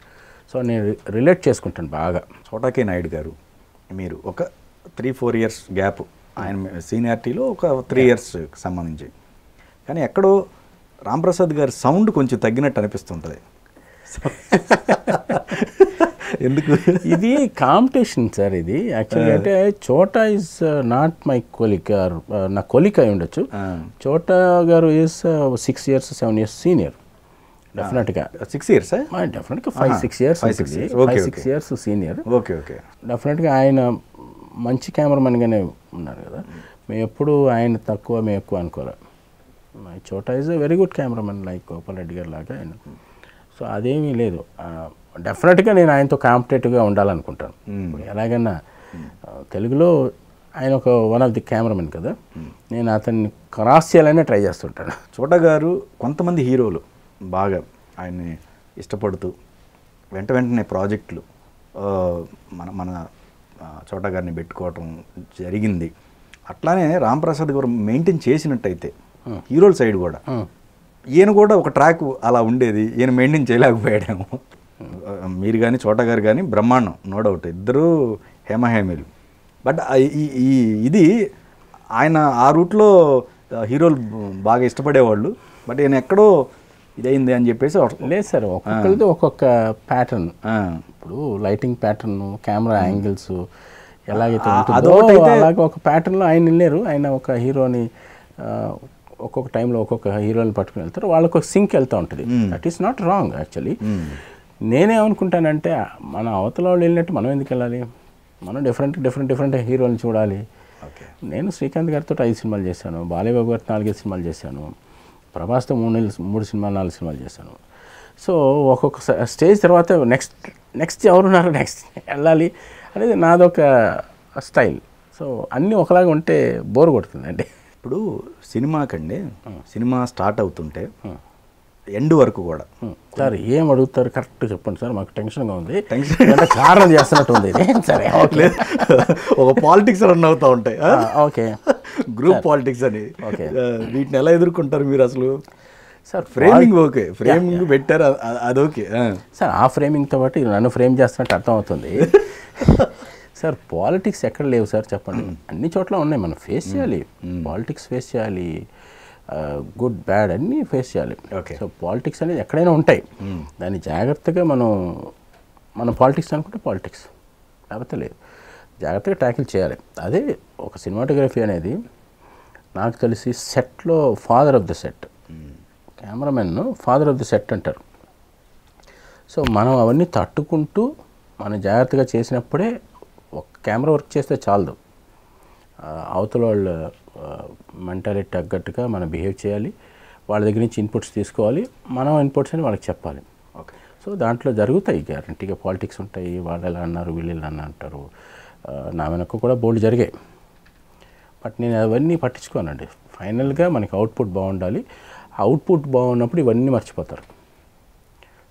సో నేను రిలేట్ చేసుకుంటాను బాగా చోటాకే నాయుడు గారు మీరు ఒక త్రీ ఫోర్ ఇయర్స్ గ్యాప్ ఆయన సీనియారిటీలో ఒక త్రీ ఇయర్స్ సంబంధించి కానీ ఎక్కడో రాంప్రసాద్ గారి సౌండ్ కొంచెం తగ్గినట్టు అనిపిస్తుంటుంది ఎందుకు ఇది కాంపిటీషన్ సార్ ఇది యాక్చువల్గా అంటే చోటా ఇస్ నాట్ మై కొలిక్ నా కొలిక అయి ఉండొచ్చు చోటా గారు is six years seven years senior డెఫినెట్గా సిక్స్ ఇయర్స్ డెఫినెట్గా five six years five six years senior okay okay డెఫినెట్గా ఆయన మంచి కెమెరామెన్గానే ఉన్నారు కదా మేము ఎప్పుడు ఆయన తక్కువ మేము ఎక్కువ అనుకోలే my Chota is a very good cameraman like Reddy గారి లాగా ఆయన సో అదేమీ లేదు డెఫినెట్గా నేను ఆయనతో కాంపిటేటివ్గా ఉండాలనుకుంటాను hmm. ఎలాగన్నా తెలుగులో ఆయన ఒక వన్ ఆఫ్ ది కెమెరామెన్ కదా hmm. నేను అతన్ని క్రాస్ చేయాలనే ట్రై చేస్తుంటాను చోట గారు కొంతమంది హీరోలు బాగా ఆయన్ని ఇష్టపడుతూ వెంట వెంటనే ప్రాజెక్టులు మన మన చోటగారిని గారిని పెట్టుకోవటం జరిగింది అట్లానే రాంప్రసాద్ గారు మెయింటైన్ చేసినట్టయితే హీరోల సైడ్ కూడా ఈయన కూడా ఒక ట్రాక్ అలా ఉండేది ఈయన మెయింటైన్ చేయలేకపోయాడేమో మీరు కానీ చోటగారు గారు కానీ బ్రహ్మాండం నో డౌట్ ఇద్దరూ హేమహేమీలు బట్ ఈ ఇది ఆయన ఆ రూట్లో హీరోలు బాగా ఇష్టపడేవాళ్ళు బట్ ఈయన ఎక్కడో ఇదైంది అని చెప్పేసి లేదు సార్ ఒక్కొక్కరిది ఒక్కొక్క ప్యాటర్న్ ఇప్పుడు లైటింగ్ ప్యాటర్న్ కెమెరా యాంగిల్స్ ఎలాగైతే ఉంటుందో అలాగే ఒక ప్యాటర్న్లో ఆయన వెళ్ళారు ఆయన ఒక హీరోని ఒక్కొక్క టైంలో ఒక్కొక్క హీరోని పట్టుకుని వెళ్తారు వాళ్ళకొక ఒక సింక్ వెళ్తూ ఉంటుంది that is not wrong actually నేనేమనుకుంటానంటే మన అవతల వాళ్ళు వెళ్ళినట్టు మనం ఎందుకు వెళ్ళాలి మనం డిఫరెంట్ డిఫరెంట్ డిఫరెంట్ హీరోని చూడాలి నేను శ్రీకాంత్ గారితో ఐదు సినిమాలు చేశాను బాలయ్యబాబు గారితో నాలుగైదు సినిమాలు చేశాను ప్రభాస్తో మూడు నెలలు మూడు సినిమాలు నాలుగు సినిమాలు చేశాను సో ఒక్కొక్క స్టేజ్ తర్వాత నెక్స్ట్ నెక్స్ట్ ఎవరున్నారు నెక్స్ట్ వెళ్ళాలి అనేది నాదొక స్టైల్ సో అన్నీ ఒకలాగా ఉంటే బోర్ అంటే ఇప్పుడు కండి సినిమా స్టార్ట్ అవుతుంటే ఎండ్ వరకు కూడా సార్ ఏం అడుగుతారు కరెక్ట్ చెప్పండి సార్ మాకు టెన్షన్గా ఉంది టెన్షన్ కారణం చేస్తున్నట్టు ఉంది సరే ఓకే ఒక పాలిటిక్స్ రన్ అవుతూ ఉంటాయి ఓకే గ్రూప్ పాలిటిక్స్ అని ఓకే వీటిని ఎలా ఎదుర్కొంటారు మీరు అసలు సార్ ఫ్రేమింగ్ ఓకే ఫ్రేమింగ్ పెట్టారు అది ఓకే సార్ ఆ ఫ్రేమింగ్తో పాటు నన్ను ఫ్రేమ్ చేస్తున్నట్టు అర్థం అవుతుంది సార్ పాలిటిక్స్ ఎక్కడ లేవు సార్ చెప్పండి అన్ని చోట్ల ఉన్నాయి మనం ఫేస్ చేయాలి పాలిటిక్స్ ఫేస్ చేయాలి గుడ్ బ్యాడ్ అన్నీ ఫేస్ చేయాలి సో పాలిటిక్స్ అనేది ఎక్కడైనా ఉంటాయి hmm. దాన్ని జాగ్రత్తగా మనం మనం పాలిటిక్స్ అనుకుంటే పాలిటిక్స్ లేకపోతే లేదు జాగ్రత్తగా ట్యాకిల్ చేయాలి అదే ఒక సినిమాటోగ్రఫీ అనేది నాకు తెలిసి సెట్లో father of the set cameraman father of the set అంటారు సో మనం అవన్నీ తట్టుకుంటూ మనం జాగ్రత్తగా చేసినప్పుడే ఒక కెమెరా వర్క్ చేస్తే చాలదు అవతల వాళ్ళు మెంటాలిటీ తగ్గట్టుగా మనం బిహేవ్ చేయాలి వాళ్ళ దగ్గర నుంచి ఇన్పుట్స్ తీసుకోవాలి మనం ఇన్పుట్స్ అని వాళ్ళకి చెప్పాలి ఓకే సో దాంట్లో జరుగుతాయి గ్యారంటీగా పాలిటిక్స్ ఉంటాయి వాళ్ళు ఎలా అన్నారు వీళ్ళు ఎలా అంటారు నా వెనక కూడా బోల్డ్ జరిగాయి బట్ నేను అవన్నీ పట్టించుకోనండి ఫైనల్గా మనకి అవుట్పుట్ బాగుండాలి అవుట్పుట్ బాగున్నప్పుడు ఇవన్నీ మర్చిపోతారు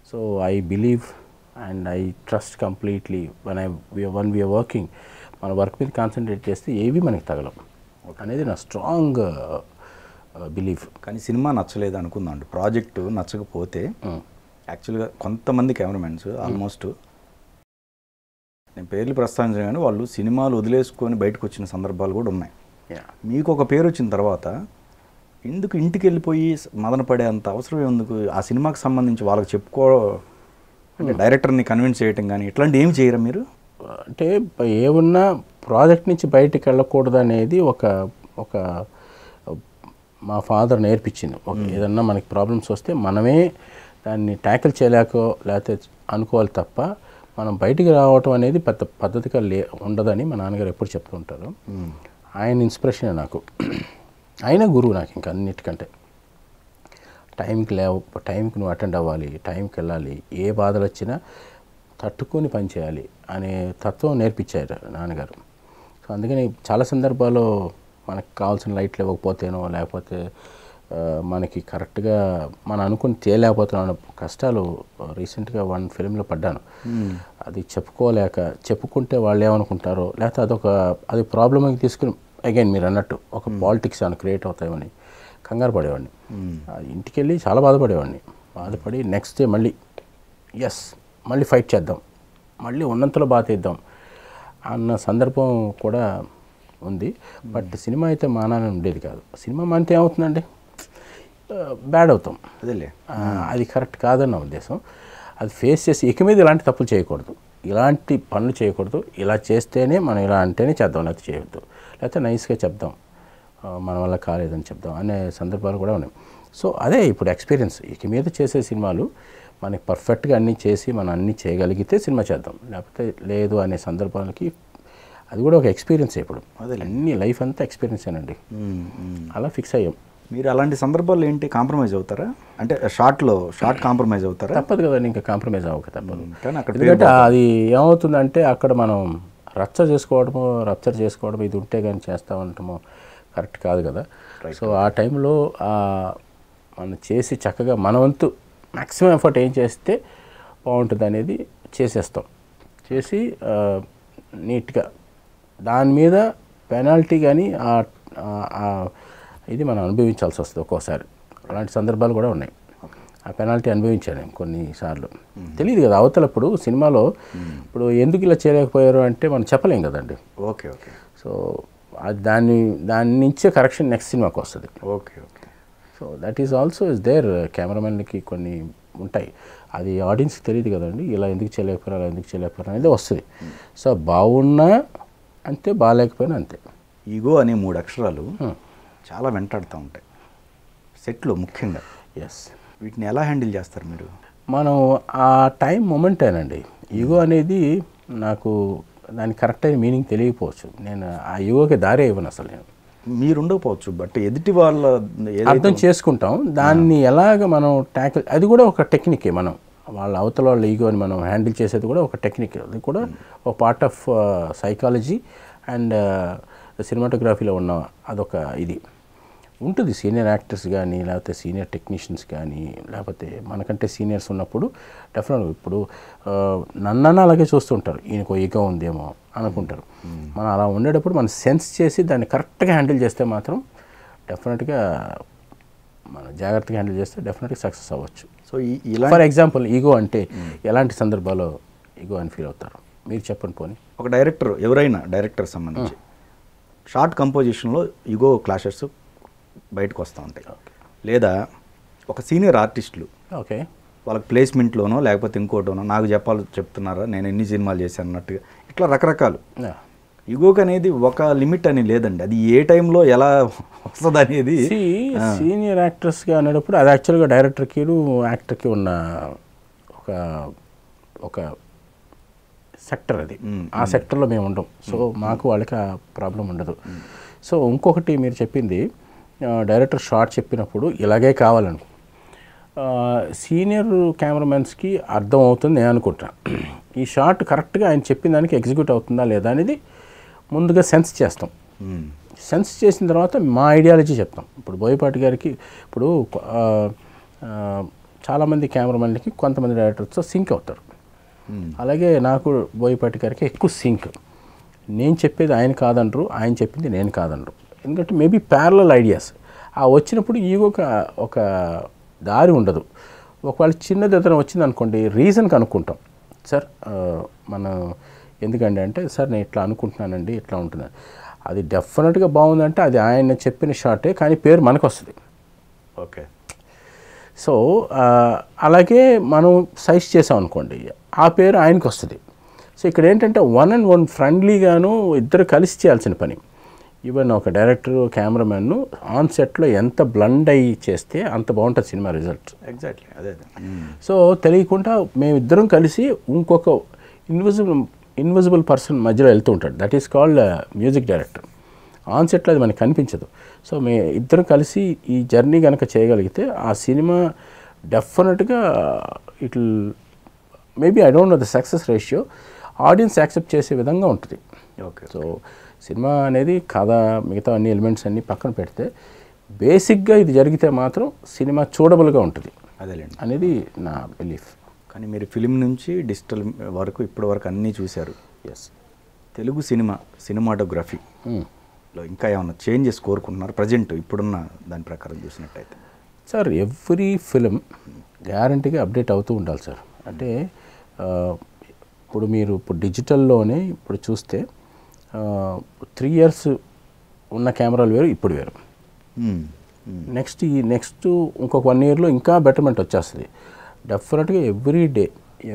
so I believe and I trust completely one I one we're working మన వర్క్ మీద కాన్సన్ట్రేట్ చేస్తే ఏవి మనకి తగలవు అనేది నా స్ట్రాంగ్ బిలీఫ్ uh, uh, కానీ సినిమా నచ్చలేదు అనుకుందాం ప్రాజెక్టు నచ్చకపోతే యాక్చువల్గా కొంతమంది కెమెరామెన్స్ ఆల్మోస్ట్ నేను పేర్లు ప్రస్తావించాను కానీ వాళ్ళు సినిమాలు వదిలేసుకొని బయటకు వచ్చిన సందర్భాలు కూడా ఉన్నాయి మీకు ఒక పేరు వచ్చిన తర్వాత ఎందుకు ఇంటికి వెళ్ళిపోయి మదన పడే అంత అవసరం ఎందుకు ఆ సినిమాకి సంబంధించి వాళ్ళకి చెప్పుకో అంటే డైరెక్టర్ని కన్విన్స్ చేయటం కానీ ఇట్లాంటి ఏమి చేయరా మీరు అంటే ఏమున్నా ప్రాజెక్ట్ నుంచి బయటికి వెళ్ళకూడదు అనేది ఒక ఒక మా ఫాదర్ నేర్పించింది ఏదన్నా మనకి ప్రాబ్లమ్స్ వస్తే మనమే దాన్ని ట్యాకిల్ చేయలేకో లేకపోతే అనుకోవాలి తప్ప మనం బయటికి రావటం అనేది పెద్ద పద్ధతిగా లే ఉండదని మా నాన్నగారు ఎప్పుడు చెప్తూ ఉంటారు ఆయన ఇన్స్పిరేషన్ నాకు ఆయన గురువు నాకు ఇంకా అన్నిటికంటే టైంకి లేవు టైంకి నువ్వు అటెండ్ అవ్వాలి టైంకి వెళ్ళాలి ఏ బాధలు వచ్చినా తట్టుకొని పనిచేయాలి అనే తత్వం నేర్పించారు నాన్నగారు సో అందుకని చాలా సందర్భాల్లో మనకు కావాల్సిన లైట్లు ఇవ్వకపోతేనో లేకపోతే మనకి కరెక్ట్గా మనం అనుకుని తేలేకపోతున్నాను కష్టాలు రీసెంట్గా వన్ ఫిలింలో పడ్డాను అది చెప్పుకోలేక చెప్పుకుంటే వాళ్ళు ఏమనుకుంటారో లేకపోతే అదొక అది ప్రాబ్లమ్ తీసుకుని అగైన్ మీరు అన్నట్టు ఒక పాలిటిక్స్ అని క్రియేట్ అవుతాయని కంగారు పడేవాడిని ఇంటికి వెళ్ళి చాలా బాధపడేవాడిని బాధపడి నెక్స్ట్ డే మళ్ళీ ఎస్ మళ్ళీ ఫైట్ చేద్దాం మళ్ళీ ఉన్నంతలో బాధ ఇద్దాం అన్న సందర్భం కూడా ఉంది బట్ సినిమా అయితే మానాలని ఉండేది కాదు సినిమా మానితే ఏమవుతుందండి బ్యాడ్ అవుతాం అదేలే అది కరెక్ట్ కాదన్న ఉద్దేశం అది ఫేస్ చేసి ఇక మీద ఇలాంటి తప్పులు చేయకూడదు ఇలాంటి పనులు చేయకూడదు ఇలా చేస్తేనే మనం ఇలా అంటేనే చేద్దాం లేకపోతే చేయొద్దు లేకపోతే నైస్గా చెప్దాం మన వల్ల కాలేదని చెప్దాం అనే సందర్భాలు కూడా ఉన్నాయి సో అదే ఇప్పుడు ఎక్స్పీరియన్స్ ఇక మీద చేసే సినిమాలు మనకి పర్ఫెక్ట్గా అన్నీ చేసి మనం అన్నీ చేయగలిగితే సినిమా చేద్దాం లేకపోతే లేదు అనే సందర్భాలకి అది కూడా ఒక ఎక్స్పీరియన్స్ ఇప్పుడు అదే అన్ని లైఫ్ అంతా ఎక్స్పీరియన్స్ అండి అలా ఫిక్స్ అయ్యాం మీరు అలాంటి సందర్భాలు ఏంటి కాంప్రమైజ్ అవుతారా అంటే షార్ట్లో షార్ట్ కాంప్రమైజ్ అవుతారా తప్పదు కదా ఇంకా కాంప్రమైజ్ అవ్వక తప్పదు కానీ అక్కడ ఎందుకంటే అది ఏమవుతుందంటే అక్కడ మనం రచ్చ చేసుకోవడము రప్చర్ చేసుకోవడం ఇది ఉంటే కానీ చేస్తూ ఉంటాము కరెక్ట్ కాదు కదా సో ఆ టైంలో మనం చేసి చక్కగా మన వంతు మ్యాక్సిమం ఎఫర్ట్ ఏం చేస్తే బాగుంటుంది అనేది చేసేస్తాం చేసి నీట్గా దాని మీద పెనాల్టీ కానీ ఇది మనం అనుభవించాల్సి వస్తుంది ఒక్కోసారి అలాంటి సందర్భాలు కూడా ఉన్నాయి ఆ పెనాల్టీ అనుభవించాను కొన్నిసార్లు తెలియదు కదా అవతలప్పుడు సినిమాలో ఇప్పుడు ఎందుకు ఇలా చేయలేకపోయారు అంటే మనం చెప్పలేం కదండి ఓకే ఓకే సో దాన్ని దాని నుంచే కరెక్షన్ నెక్స్ట్ సినిమాకి వస్తుంది okay okay so that is also is there కెమెరామెన్కి కొన్ని ఉంటాయి అది ఆడియన్స్కి తెలియదు కదండి ఇలా ఎందుకు చేయలేకపోయినా అలా ఎందుకు చేయలేకపోయినా అనేది వస్తుంది సో బాగున్నా అంతే బాగాలేకపోయినా అంతే ఈగో అనే మూడు అక్షరాలు hmm. చాలా వెంటాడుతూ ఉంటాయి సెట్లు ముఖ్యంగా ఎస్ వీటిని ఎలా హ్యాండిల్ చేస్తారు మీరు మనం ఆ టైం మొమెంటేనండి ఈగో hmm. అనేది నాకు దాని కరెక్ట్ అయిన మీనింగ్ తెలియకపోవచ్చు నేను ఆ ఈగోకి దారి ఇవ్వను అసలు నేను మీరుండకపోవచ్చు బట్ ఎదుటి వాళ్ళ అర్థం చేసుకుంటాం దాన్ని ఎలాగ మనం ట్యాకిల్ అది కూడా ఒక టెక్నికే మనం వాళ్ళ అవతల వాళ్ళ ఈగోని మనం హ్యాండిల్ చేసేది కూడా ఒక టెక్నిక్ అది కూడా ఒక పార్ట్ ఆఫ్ సైకాలజీ అండ్ సినిమాటోగ్రఫీలో ఉన్న అదొక ఇది ఉంటుంది సీనియర్ యాక్టర్స్ కానీ లేకపోతే సీనియర్ టెక్నీషియన్స్ కానీ లేకపోతే మనకంటే సీనియర్స్ ఉన్నప్పుడు డెఫినెట్గా ఇప్పుడు నన్నన్న అలాగే చూస్తుంటారు ఈయనకు ఈగో ఉందేమో అనుకుంటారు మనం అలా ఉండేటప్పుడు మనం సెన్స్ చేసి దాన్ని కరెక్ట్గా హ్యాండిల్ చేస్తే మాత్రం డెఫినెట్గా మనం జాగ్రత్తగా హ్యాండిల్ చేస్తే డెఫినెట్గా సక్సెస్ అవ్వచ్చు సో ఇలా ఫర్ ఎగ్జాంపుల్ ఈగో అంటే ఎలాంటి సందర్భాల్లో ఈగో అని ఫీల్ అవుతారు మీరు చెప్పండి పోని ఒక డైరెక్టర్ ఎవరైనా డైరెక్టర్ సంబంధించి షార్ట్ కంపోజిషన్లో ఈగో క్లాషెస్ బయటకు వస్తూ ఉంటాయి లేదా ఒక సీనియర్ ఆర్టిస్టులు ఓకే వాళ్ళకి ప్లేస్మెంట్లోనో లేకపోతే ఇంకోటోనో నాకు చెప్పాలి చెప్తున్నారా నేను ఎన్ని సినిమాలు చేశాను అన్నట్టుగా ఇట్లా రకరకాలు యుగోక్ అనేది ఒక లిమిట్ అని లేదండి అది ఏ టైంలో ఎలా వస్తుంది అనేది సీనియర్ యాక్టర్స్గా అనేటప్పుడు అది యాక్చువల్గా డైరెక్టర్కి యాక్టర్కి ఉన్న ఒక ఒక సెక్టర్ అది ఆ సెక్టర్లో మేము ఉండం సో మాకు వాళ్ళకి ఆ ప్రాబ్లం ఉండదు సో ఇంకొకటి మీరు చెప్పింది డైరెక్టర్ షార్ట్ చెప్పినప్పుడు ఇలాగే కావాలను సీనియర్ కెమెరామెన్స్కి అర్థం అవుతుంది నేను అనుకుంటా ఈ షార్ట్ కరెక్ట్గా ఆయన చెప్పిన దానికి ఎగ్జిక్యూట్ అవుతుందా లేదా అనేది ముందుగా సెన్స్ చేస్తాం సెన్స్ చేసిన తర్వాత మా ఐడియాలజీ చెప్తాం ఇప్పుడు బోయపాటి గారికి ఇప్పుడు చాలామంది కెమెరామెన్లకి కొంతమంది డైరెక్టర్స్తో సింక్ అవుతారు అలాగే నాకు బోయపాటి గారికి ఎక్కువ సింక్ నేను చెప్పేది ఆయన కాదనరు ఆయన చెప్పింది నేను కాదనరు ఎందుకంటే మేబీ ప్యారలల్ ఐడియాస్ ఆ వచ్చినప్పుడు ఈ ఒక ఒక దారి ఉండదు ఒకవేళ చిన్నది ఏదైనా వచ్చింది అనుకోండి రీజన్ కనుక్కుంటాం సార్ మనం ఎందుకండి అంటే సార్ నేను ఇట్లా అనుకుంటున్నానండి ఇట్లా ఉంటుందని అది డెఫినెట్గా బాగుందంటే అది ఆయన చెప్పిన షాటే కానీ పేరు మనకు వస్తుంది ఓకే సో అలాగే మనం సైజ్ చేసాం అనుకోండి ఆ పేరు ఆయనకు వస్తుంది సో ఇక్కడ ఏంటంటే వన్ అండ్ వన్ ఫ్రెండ్లీగాను ఇద్దరు కలిసి చేయాల్సిన పని ఈవెన్ ఒక డైరెక్టర్ కెమెరామెన్ను ఆన్ సెట్లో ఎంత బ్లండ్ అయ్యి చేస్తే అంత బాగుంటుంది సినిమా రిజల్ట్ ఎగ్జాక్ట్లీ అదే hmm. సో తెలియకుండా మేమిద్దరం కలిసి ఇంకొక ఇన్విజిబుల్ ఇన్విజిబుల్ పర్సన్ మధ్యలో వెళ్తూ ఉంటాడు that is called music director on సెట్లో అది మనకు కనిపించదు సో మే ఇద్దరం కలిసి ఈ జర్నీ కనుక చేయగలిగితే ఆ సినిమా డెఫినెట్గా uh, it maybe I don't know the success ratio audience accept చేసే విధంగా ఉంటుంది ఓకే సో సినిమా అనేది కథ మిగతా అన్ని ఎలిమెంట్స్ అన్నీ పక్కన పెడితే బేసిక్గా ఇది జరిగితే మాత్రం సినిమా చూడబుల్గా ఉంటుంది అదేలేండి అనేది నా బిలీఫ్ కానీ మీరు ఫిలిం నుంచి డిజిటల్ వరకు ఇప్పటి వరకు అన్నీ చూశారు yes Telugu cinema cinematography hmm. లో ఇంకా ఏమైనా చేంజెస్ కోరుకుంటున్నారు ప్రజెంట్ ఇప్పుడున్న దాని ప్రకారం చూసినట్టయితే సార్ ఎవ్రీ ఫిలిం గ్యారంటీగా అప్డేట్ అవుతూ ఉండాలి సార్ అంటే ఇప్పుడు మీరు ఇప్పుడు డిజిటల్లోనే ఇప్పుడు చూస్తే త్రీ ఇయర్స్ ఉన్న కెమెరాలు వేరు ఇప్పుడు వేరు నెక్స్ట్ hmm. hmm. ఈ నెక్స్ట్ ఇంకొక వన్ ఇయర్లో ఇంకా బెటర్మెంట్ వచ్చేస్తుంది డెఫినెట్గా ఎవ్రీ డే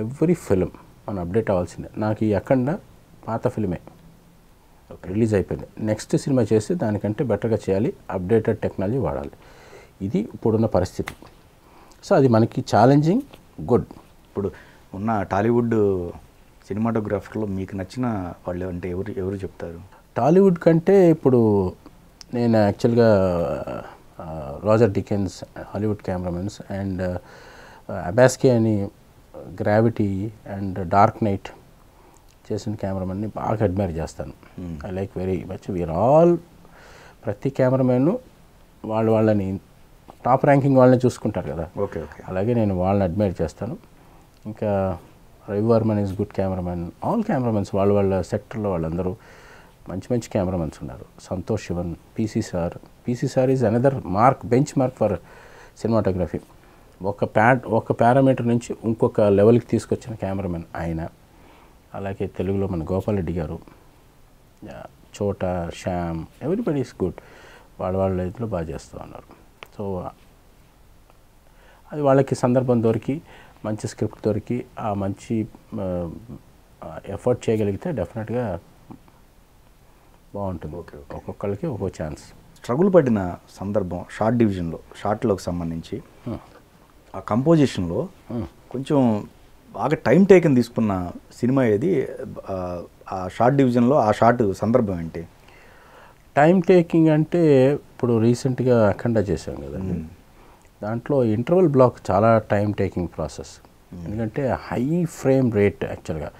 ఎవ్రీ ఫిలిం మనం అప్డేట్ అవ్వాల్సిందే నాకు ఈ అఖండ పాత ఫిలిమే రిలీజ్ అయిపోయింది నెక్స్ట్ సినిమా చేస్తే దానికంటే బెటర్గా చేయాలి అప్డేటెడ్ టెక్నాలజీ వాడాలి ఇది ఇప్పుడున్న పరిస్థితి సో అది మనకి ఛాలెంజింగ్ గుడ్ ఇప్పుడు ఉన్న టాలీవుడ్ సినిమాటోగ్రాఫర్లో మీకు నచ్చిన వాళ్ళు అంటే ఎవరు ఎవరు చెప్తారు టాలీవుడ్ కంటే ఇప్పుడు నేను యాక్చువల్గా Roger Deakins Hollywood cameramen and అబాస్కే అని గ్రావిటీ అండ్ డార్క్ నైట్ చేసిన కెమెరామెన్ని బాగా అడ్మైర్ చేస్తాను hmm. I like very much we're all ప్రతి కెమెరామెన్ వాళ్ళు వాళ్ళని టాప్ ర్యాంకింగ్ వాళ్ళని చూసుకుంటారు కదా ఓకే అలాగే నేను వాళ్ళని అడ్మైర్ చేస్తాను ఇంకా Ravi Varman is good cameraman all cameramen వాళ్ళ వాళ్ళ సెక్టర్లో వాళ్ళందరూ మంచి మంచి కెమెరామెన్స్ ఉన్నారు Santosh Sivan PC sir PC sir is another mark benchmark for cinematography ఒక ప్యాడ్ ఒక పారామీటర్ నుంచి ఇంకొక లెవెల్కి తీసుకొచ్చిన కెమెరామెన్ ఆయన అలాగే తెలుగులో మన గోపాలరెడ్డి గారు చోట శ్యామ్ ఎవ్రీబడి ఈస్ గుడ్ వాళ్ళ వాళ్ళ రైతులు బాగా చేస్తూ ఉన్నారు సో అది వాళ్ళకి సందర్భం దొరికి మంచి స్క్రిప్ట్ దొరికి ఆ మంచి ఎఫర్ట్ చేయగలిగితే డెఫినెట్గా బాగుంటుంది ఓకే ఒక్కొక్కళ్ళకి ఒక్కో ఛాన్స్ స్ట్రగుల్ పడిన సందర్భం షార్ట్ డివిజన్లో షార్ట్లోకి సంబంధించి ఆ కంపోజిషన్లో కొంచెం బాగా టైం టేకన్ తీసుకున్న సినిమా ఏది ఆ షార్ట్ డివిజన్లో ఆ షార్ట్ సందర్భం ఏంటి టైం టేకింగ్ అంటే ఇప్పుడు రీసెంట్గా అఖండ చేశాం కదండి దాంట్లో ఇంటర్వెల్ బ్లాక్ చాలా టైం టేకింగ్ ప్రాసెస్ ఎందుకంటే హై ఫ్రేమ్ రేట్ యాక్చువల్గా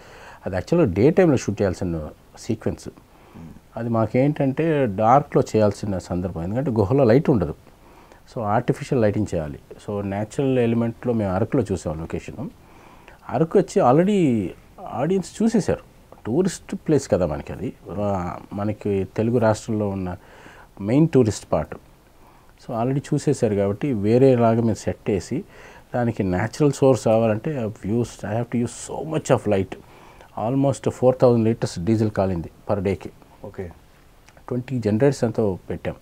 అది యాక్చువల్గా డే టైంలో షూట్ చేయాల్సిన సీక్వెన్స్ hmm. అది మాకేంటంటే డార్క్లో చేయాల్సిన సందర్భం ఎందుకంటే గుహలో లైట్ ఉండదు సో ఆర్టిఫిషియల్ లైటింగ్ చేయాలి సో న్యాచురల్ ఎలిమెంట్లో మేము అరకులో చూసాం లొకేషన్ అరకు వచ్చి ఆల్రెడీ ఆడియన్స్ చూసేశారు టూరిస్ట్ ప్లేస్ కదా మనకి అది మనకి తెలుగు రాష్ట్రంలో ఉన్న main tourist part so already చూసేశారు కాబట్టి వేరే లాగా మీరు సెట్ చేసి దానికి న్యాచురల్ సోర్స్ కావాలంటే views I have to use so much of light almost four thousand litres diesel కాలింది పర్ డేకి ఓకే ట్వంటీ జనరేటర్స్ ఎంతో పెట్టాం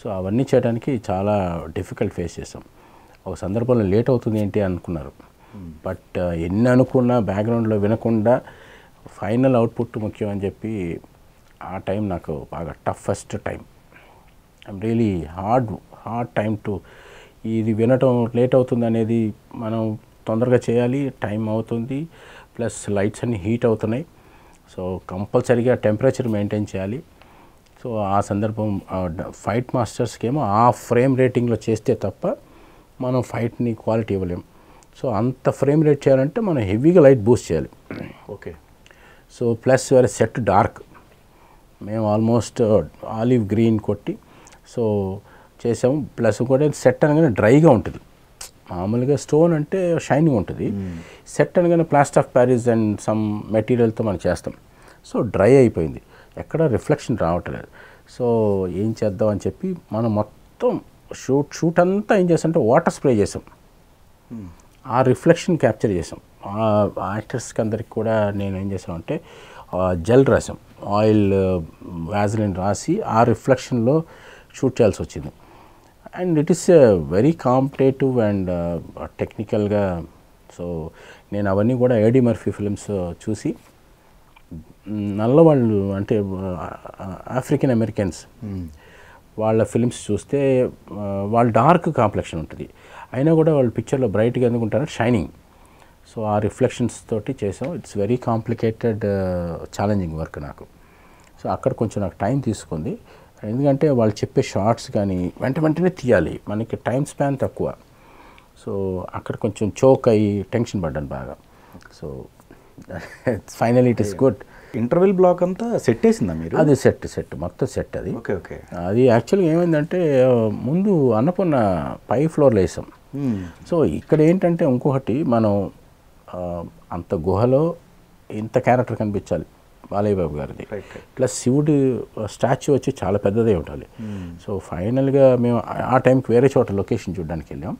సో అవన్నీ చేయడానికి చాలా డిఫికల్ట్ ఫేస్ చేసాం ఒక సందర్భంలో లేట్ అవుతుంది ఏంటి అనుకున్నారు బట్ hmm. uh, ఎన్ని అనుకున్నా బ్యాక్గ్రౌండ్లో వినకుండా ఫైనల్ అవుట్పుట్ ముఖ్యం అని చెప్పి ఆ టైం నాకు బాగా toughest time really hard hard time to ఇది వినటం లేట్ అవుతుంది అనేది మనం తొందరగా చేయాలి టైం అవుతుంది ప్లస్ లైట్స్ అన్నీ హీట్ అవుతున్నాయి సో కంపల్సరీగా టెంపరేచర్ మెయింటైన్ చేయాలి సో ఆ సందర్భం ఫైట్ మాస్టర్స్కి ఏమో ఆ ఫ్రేమ్ రేటింగ్లో చేస్తే తప్ప మనం ఫైట్ని క్వాలిటీ ఇవ్వలేం సో అంత ఫ్రేమ్ రేట్ చేయాలంటే మనం హెవీగా లైట్ బూస్ట్ చేయాలి ఓకే సో ప్లస్ వేరే సెట్ డార్క్ మేము ఆల్మోస్ట్ ఆలివ్ గ్రీన్ కొట్టి సో చేసాము ప్లస్ ఇంకోటి సెట్ అనగానే డ్రైగా ఉంటుంది మామూలుగా స్టోన్ అంటే షైనింగ్ ఉంటుంది hmm. సెట్ అనగానే plaster of Paris and some మెటీరియల్తో మనం చేస్తాం సో డ్రై అయిపోయింది ఎక్కడ రిఫ్లెక్షన్ రావట్లేదు సో ఏం చేద్దాం అని చెప్పి మనం మొత్తం షూట్ షూట్ అంతా ఏం అంటే వాటర్ స్ప్రే చేసాం hmm. ఆ రిఫ్లెక్షన్ క్యాప్చర్ చేసాం యాక్టర్స్కి అందరికి కూడా నేను ఏం అంటే జెల్ రాసాం ఆయిల్ వ్యాజిలిన్ రాసి ఆ రిఫ్లెక్షన్లో షూట్ చేయాల్సి వచ్చింది and it is very competitive and టెక్నికల్గా సో నేను అవన్నీ కూడా ఏడి మర్ఫీ ఫిలిమ్స్ చూసి నల్లవాళ్ళు అంటే ఆఫ్రికన్ అమెరికన్స్ వాళ్ళ ఫిలిమ్స్ చూస్తే వాళ్ళ డార్క్ కాంప్లెక్షన్ ఉంటుంది అయినా కూడా వాళ్ళు పిక్చర్లో బ్రైట్గా ఎందుకుంటారు షైనింగ్ సో ఆ రిఫ్లెక్షన్స్ తోటి చేసాం it's very complicated challenging work నాకు సో అక్కడ కొంచెం నాకు టైం తీసుకుంది ఎందుకంటే వాళ్ళు చెప్పే షార్ట్స్ కానీ వెంట వెంటనే తీయాలి మనకి టైం స్పాన్ తక్కువ సో అక్కడ కొంచెం చోక్ అయ్యి టెన్షన్ పడ్డాను బాగా so final it is good interval block అంతా సెట్ వేసిందా మీరు అది సెట్ సెట్ మొత్తం సెట్ అది ఓకే ఓకే అది యాక్చువల్గా ఏమైందంటే ముందు అన్నపూర్ణ పై ఫ్లోర్లో వేసాం hmm. సో ఇక్కడ ఏంటంటే ఇంకొకటి మనం అంత గుహలో ఇంత క్యారెక్టర్ కనిపించాలి బాలయ్యబాబు గారిది ప్లస్ శివుడి స్టాచ్యూ వచ్చి చాలా పెద్దదే ఉండాలి hmm. సో ఫైనల్గా మేము ఆ టైంకి వేరే చోట లొకేషన్ చూడడానికి వెళ్ళాం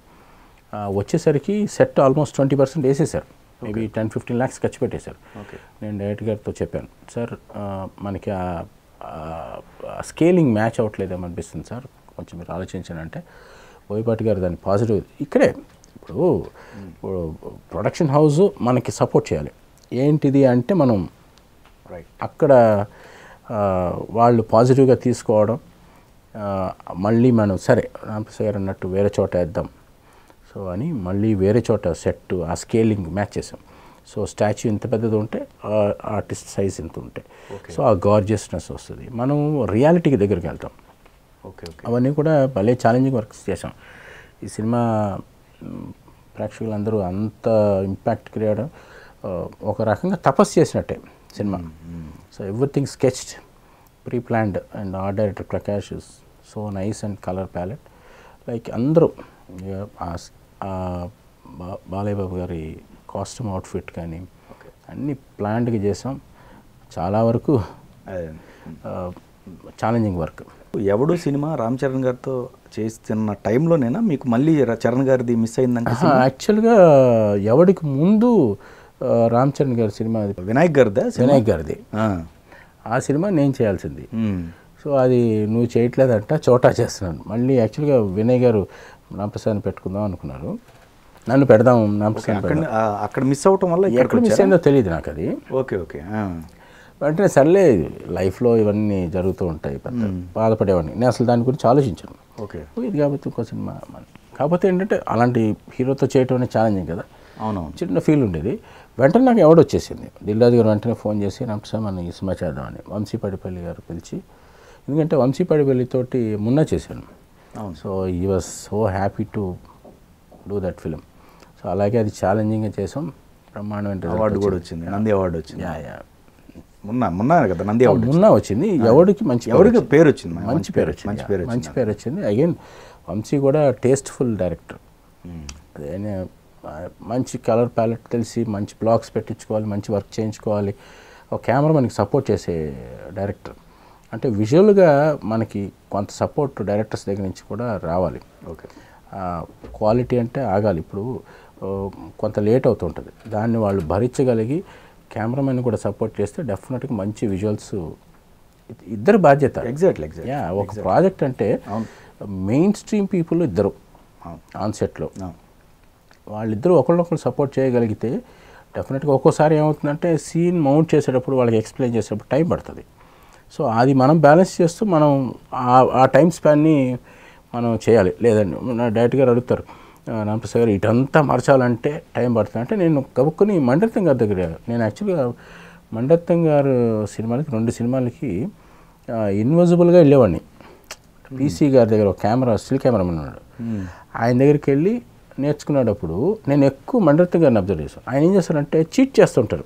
వచ్చేసరికి సెట్ ఆల్మోస్ట్ ట్వంటీ పర్సెంట్ వేసేసారు మేబీ టెన్ ఫిఫ్టీన్ ల్యాక్స్ ఖర్చు పెట్టేశారు నేను డైరెక్ట్ గారితో చెప్పాను సార్ మనకి స్కేలింగ్ మ్యాచ్ అవ్వట్లేదేమో అనిపిస్తుంది సార్ కొంచెం మీరు ఆలోచించాను అంటే బోయపాటి గారు దాన్ని పాజిటివ్ ఇక్కడే hmm. ఇప్పుడు ప్రొడక్షన్ హౌస్ మనకి సపోర్ట్ చేయాలి ఏంటిది అంటే మనం అక్కడ వాళ్ళు పాజిటివ్గా తీసుకోవడం మళ్ళీ మనం సరే రామప్రసాద్ గారు అన్నట్టు వేరే చోట వేద్దాం సో అని మళ్ళీ వేరే చోట సెట్ ఆ స్కేలింగ్ మ్యాచ్ చేసాం సో స్టాచ్యూ ఇంత పెద్దది ఉంటే ఆర్టిస్ట్ సైజ్ ఇంత ఉంటే సో ఆ గార్జియస్నెస్ వస్తుంది మనం రియాలిటీకి దగ్గరికి వెళ్తాం ఓకే అవన్నీ కూడా భలే ఛాలెంజింగ్ వర్క్స్ చేసాం ఈ సినిమా ప్రేక్షకులందరూ అంత ఇంపాక్ట్ క్రియేయడం ఒక రకంగా తపస్సు చేసినట్టే cinema so everything sketched pre planned and art director Prakash is so nice and colour palette like అందరూ బాలయ్య బాబు గారి కాస్ట్యూమ్ అవుట్ఫిట్ కానీ అన్నీ ప్లాన్డ్గా చేసాం చాలా వరకు challenging work Yevadu cinema Ram Charan గారితో చేస్తున్న టైంలోనేనా మీకు మళ్ళీ చరణ్ గారిది మిస్ అయిందంటే యాక్చువల్గా ఎవడికి ముందు రామ్ చరణ్ గారి సినిమా అది వినాయక్ గారిదా వినాయక్ గారిది ఆ సినిమా నేను చేయాల్సింది సో అది నువ్వు చేయట్లేదంట చోటా చేస్తున్నాను మళ్ళీ యాక్చువల్గా వినయ్ గారు నాంప్రసాద్ పెట్టుకుందాం అనుకున్నారు నన్ను పెడదాం నాంప్రసాద్ అక్కడ మిస్ అవటం వల్ల ఎక్కడ మిస్ అయిందో తెలియదు నాకు అది ఓకే ఓకే అంటే సర్లే లైఫ్లో ఇవన్నీ జరుగుతూ ఉంటాయి బాధపడేవాడిని నేను అసలు దాని గురించి ఆలోచించాను ఓకే ఇది కాబట్టి ఇంకో సినిమా కాకపోతే ఏంటంటే అలాంటి హీరోతో చేయటం అనేది ఛాలెంజింగ్ కదా అవునవును చిన్న ఫీల్ ఉండేది వెంటనే నాకు ఎవడు వచ్చేసింది దిల్రాజు గారు వెంటనే ఫోన్ చేసి నాకు సార్ మనం సినిమా చేద్దామని వంశీపడిపల్లి గారు పిలిచి ఎందుకంటే వంశీపడిపల్లితోటి మున్న చేశాను సో ఈ was so happy to do that film so అలాగే అది ఛాలెంజింగ్గా చేసాం బ్రహ్మాండమైన అవార్డు కూడా వచ్చింది నంది అవార్డు వచ్చింది మున్నా మున్న కదా నంది అవార్డు మున్నా వచ్చింది ఎవరికి మంచి ఎవరికి పేరు వచ్చింది మంచి పేరు వచ్చింది మంచి పేరు మంచి పేరు వచ్చింది అగైన్ వంశీ కూడా టేస్ట్ఫుల్ డైరెక్టర్ అదే మంచి కలర్ ప్యాలెట్ తెలిసి మంచి బ్లాక్స్ పెట్టించుకోవాలి మంచి వర్క్ చేయించుకోవాలి ఒక కెమెరా మనకి సపోర్ట్ చేసే డైరెక్టర్ అంటే విజువల్గా మనకి కొంత సపోర్ట్ డైరెక్టర్స్ దగ్గర నుంచి కూడా రావాలి ఓకే క్వాలిటీ అంటే ఆగాలి ఇప్పుడు కొంత లేట్ అవుతుంటుంది దాన్ని వాళ్ళు భరించగలిగి కెమెరామెన్ కూడా సపోర్ట్ చేస్తే డెఫినెట్గా మంచి విజువల్స్ ఇద్దరు బాధ్యత ఎగ్జాక్ట్లీ ఎగ్జాక్ట్ ఒక ప్రాజెక్ట్ అంటే మెయిన్ స్ట్రీమ్ పీపుల్ ఇద్దరు ఆన్సెట్లో వాళ్ళిద్దరూ ఒకళ్ళొకరు సపోర్ట్ చేయగలిగితే డెఫినెట్గా ఒక్కోసారి ఏమవుతుందంటే సీన్ మౌంట్ చేసేటప్పుడు వాళ్ళకి ఎక్స్ప్లెయిన్ చేసేటప్పుడు టైం పడుతుంది సో అది మనం బ్యాలెన్స్ చేస్తూ మనం ఆ టైం స్పాన్ని మనం చేయాలి లేదండి డైరెక్ట్ గారు అడుగుతారు రామప్రసాద్ గారు ఇటంతా మార్చాలంటే టైం పడుతుంది అంటే నేను కబుక్కుని మండరత్నం గారి దగ్గర నేను యాక్చువల్గా మండరత్నం గారు సినిమాలకి రెండు సినిమాలకి ఇన్వజిబుల్గా వెళ్ళేవాడిని పీసీ hmm. గారి దగ్గర ఒక కెమెరా స్టిల్ కెమెరామెన్ ఉన్నాడు hmm. ఆయన దగ్గరికి వెళ్ళి నేర్చుకునేటప్పుడు నేను ఎక్కువ మండరత్ గారిని అబ్జర్వ్ చేశాను ఆయన ఏం చేస్తారంటే చీట్ చేస్తుంటారు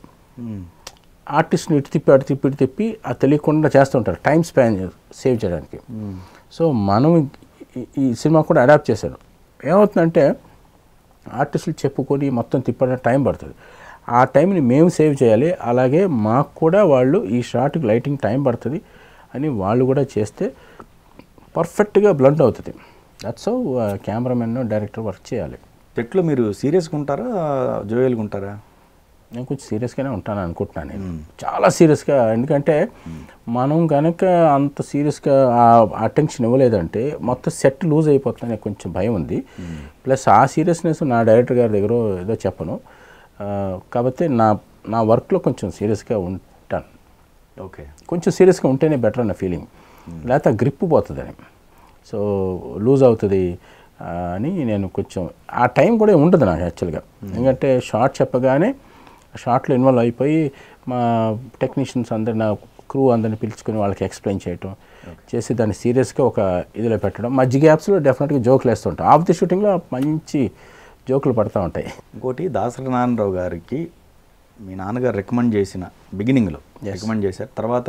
ఆర్టిస్ట్ని ఇటు తిప్పి అటు తిప్పి ఇటు తిప్పి అది తెలియకుండా చేస్తుంటారు టైం స్పాన్ సేవ్ చేయడానికి సో మనం ఈ సినిమా కూడా అడాప్ట్ చేశారు ఏమవుతుందంటే ఆర్టిస్టులు చెప్పుకొని మొత్తం తిప్పడానికి టైం పడుతుంది ఆ టైంని మేము సేవ్ చేయాలి అలాగే మాకు కూడా వాళ్ళు ఈ షార్ట్కి లైటింగ్ టైం పడుతుంది అని వాళ్ళు కూడా చేస్తే పర్ఫెక్ట్గా బ్లండ్ అవుతుంది దట్స్ కెమెరామెన్ డైరెక్టర్ వర్క్ చేయాలి సెట్లో మీరు సీరియస్గా ఉంటారా జోయల్గా ఉంటారా నేను కొంచెం సీరియస్గానే ఉంటాను అనుకుంటున్నాను నేను చాలా సీరియస్గా ఎందుకంటే మనం కనుక అంత సీరియస్గా అటెన్షన్ ఇవ్వలేదంటే మొత్తం సెట్ లూజ్ అయిపోతుందని కొంచెం భయం ఉంది ప్లస్ ఆ సీరియస్నెస్ నా డైరెక్టర్ గారి దగ్గర ఏదో చెప్పను కాబట్టి నా నా వర్క్లో కొంచెం సీరియస్గా ఉంటాను ఓకే కొంచెం సీరియస్గా ఉంటేనే బెటర్ అన్న ఫీలింగ్ లేకపోతే గ్రిప్ పోతుందని సో లూజ్ అవుతుంది అని నేను కొంచెం ఆ టైం కూడా ఉంటుంది నాకు యాక్చువల్గా ఎందుకంటే షార్ట్ చెప్పగానే షార్ట్లో ఇన్వాల్వ్ అయిపోయి మా టెక్నీషియన్స్ అందరు నా క్రూ అందరిని పిలుచుకొని వాళ్ళకి ఎక్స్ప్లెయిన్ చేయటం చేసి దాన్ని సీరియస్గా ఒక ఇదిలో పెట్టడం మధ్య గ్యాప్స్లో డెఫినెట్గా జోకులు వేస్తుంటాం ఆఫ్ ది షూటింగ్లో మంచి జోకులు పడుతూ ఉంటాయి ఇంకోటి దాసరి నారాయణరావు గారికి మీ నాన్నగారు రికమెండ్ చేసిన బిగినింగ్లో రికమెండ్ చేశారు తర్వాత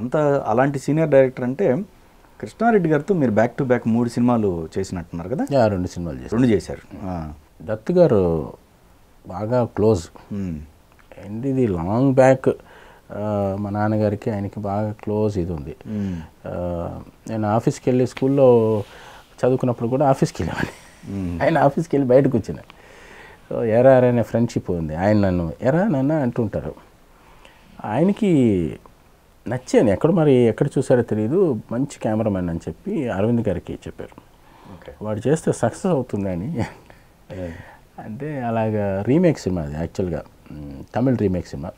అంత అలాంటి సీనియర్ డైరెక్టర్ అంటే కృష్ణారెడ్డి గారితో మీరు బ్యాక్ టు బ్యాక్ మూడు సినిమాలు చేసినట్టున్నారు కదా రెండు సినిమాలు చేసి రెండు చేశారు దత్ గారు బాగా క్లోజ్ అండ్ hmm. ఇది లాంగ్ బ్యాక్ మా నాన్నగారికి ఆయనకి బాగా క్లోజ్ ఇది ఉంది hmm. నేను ఆఫీస్కి వెళ్ళి స్కూల్లో చదువుకున్నప్పుడు కూడా ఆఫీస్కి వెళ్ళేవాడిని hmm. ఆయన ఆఫీస్కి వెళ్ళి బయటకు వచ్చిన ఎరా అనే ఫ్రెండ్షిప్ ఉంది ఆయన నన్ను ఎరా నాన్న అంటుంటారు ఆయనకి నచ్చాను ఎక్కడ మరి ఎక్కడ చూసారో తెలియదు మంచి కెమెరామెన్ అని చెప్పి అరవింద్ గారికి చెప్పారు వాడు చేస్తే సక్సెస్ అవుతుందని అంటే అలాగా రీమేక్ సినిమా అది యాక్చువల్గా తమిళ్ రీమేక్ సినిమా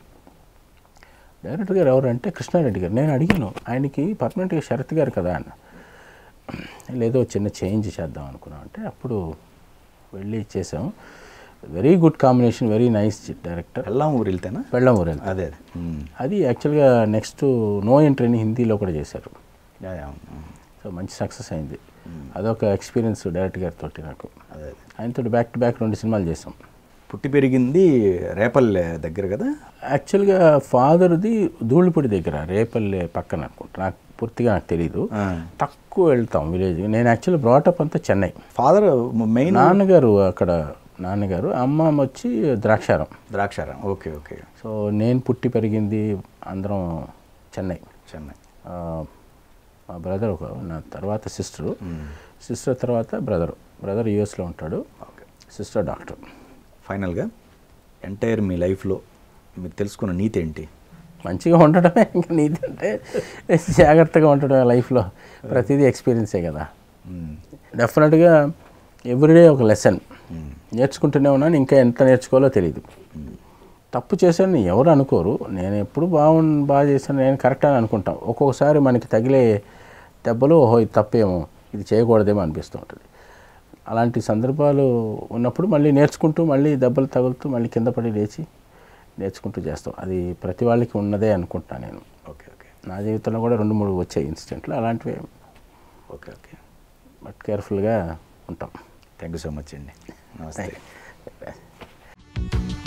డైరెక్టర్ గారు ఎవరంటే కృష్ణారెడ్డి గారు నేను అడిగాను ఆయనకి పర్మనెంట్గా శరత్ గారు కదా అన్న లేదో చిన్న చేంజ్ చేద్దాం అనుకున్నాం అంటే అప్పుడు వెళ్ళి చేసాం very good combination very nice director పెళ్ళం ఊరిల్తేనా పెళ్ళం ఊరిల్ అదే అదే hmm. అది యాక్చువల్గా నెక్స్ట్ నో ఎంట్రీని హిందీలో కూడా చేశారు సో hmm. మంచి సక్సెస్ అయింది hmm. అదొక ఎక్స్పీరియన్స్ డైరెక్ట్ గారితో నాకు అదే ఆయనతో బ్యాక్ టు బ్యాక్ రెండు సినిమాలు చేసాం పుట్టి పెరిగింది రేపల్లె దగ్గర కదా యాక్చువల్గా ఫాదర్ది ధూళిపూడి దగ్గర రేపల్లె పక్కన అనుకుంటా నాకు పూర్తిగా నాకు తెలియదు తక్కువ వెళ్తాం విలేజ్ నేను యాక్చువల్గా బ్రాటప్ అంతా చెన్నై ఫాదర్ మెయిన్ నాన్నగారు అక్కడ నాన్నగారు అమ్మ వచ్చి Draksharamam Draksharamam okay okay so నేను పుట్టి పెరిగింది అందరం చెన్నై చెన్నై మా బ్రదర్ ఒక నా తర్వాత సిస్టరు సిస్టర్ తర్వాత బ్రదరు బ్రదర్ యూఎస్లో ఉంటాడు సిస్టర్ డాక్టర్ ఫైనల్గా ఎంటైర్ మీ లైఫ్లో మీరు తెలుసుకున్న నీతి ఏంటి మంచిగా ఉండటమే ఇంకా నీతి అంటే జాగ్రత్తగా ఉండటమే లైఫ్లో ప్రతిదీ ఎక్స్పీరియన్సే కదా డెఫినెట్గా ఎవ్రీడే ఒక లెసన్ నేర్చుకుంటూనే ఉన్నాను ఇంకా ఎంత నేర్చుకోవాలో తెలియదు తప్పు చేశాను ఎవరు అనుకోరు నేను ఎప్పుడు బాగు బాగా చేశాను నేను కరెక్ట్ అని అనుకుంటాం ఒక్కొక్కసారి మనకి తగిలే దెబ్బలు ఓహో ఇది తప్పేమో ఇది చేయకూడదేమో అనిపిస్తూ ఉంటుంది అలాంటి సందర్భాలు ఉన్నప్పుడు మళ్ళీ నేర్చుకుంటూ మళ్ళీ దెబ్బలు తగులుతూ మళ్ళీ కింద పడి లేచి నేర్చుకుంటూ చేస్తాం అది ప్రతి వాళ్ళకి ఉన్నదే అనుకుంటాను నేను ఓకే ఓకే నా జీవితంలో కూడా రెండు మూడు వచ్చే ఇన్సిడెంట్లు అలాంటివి ఓకే ఓకే బట్ కేర్ఫుల్గా ఉంటాం థ్యాంక్ యూ సో మచ్ అండి Namaste. Thank you.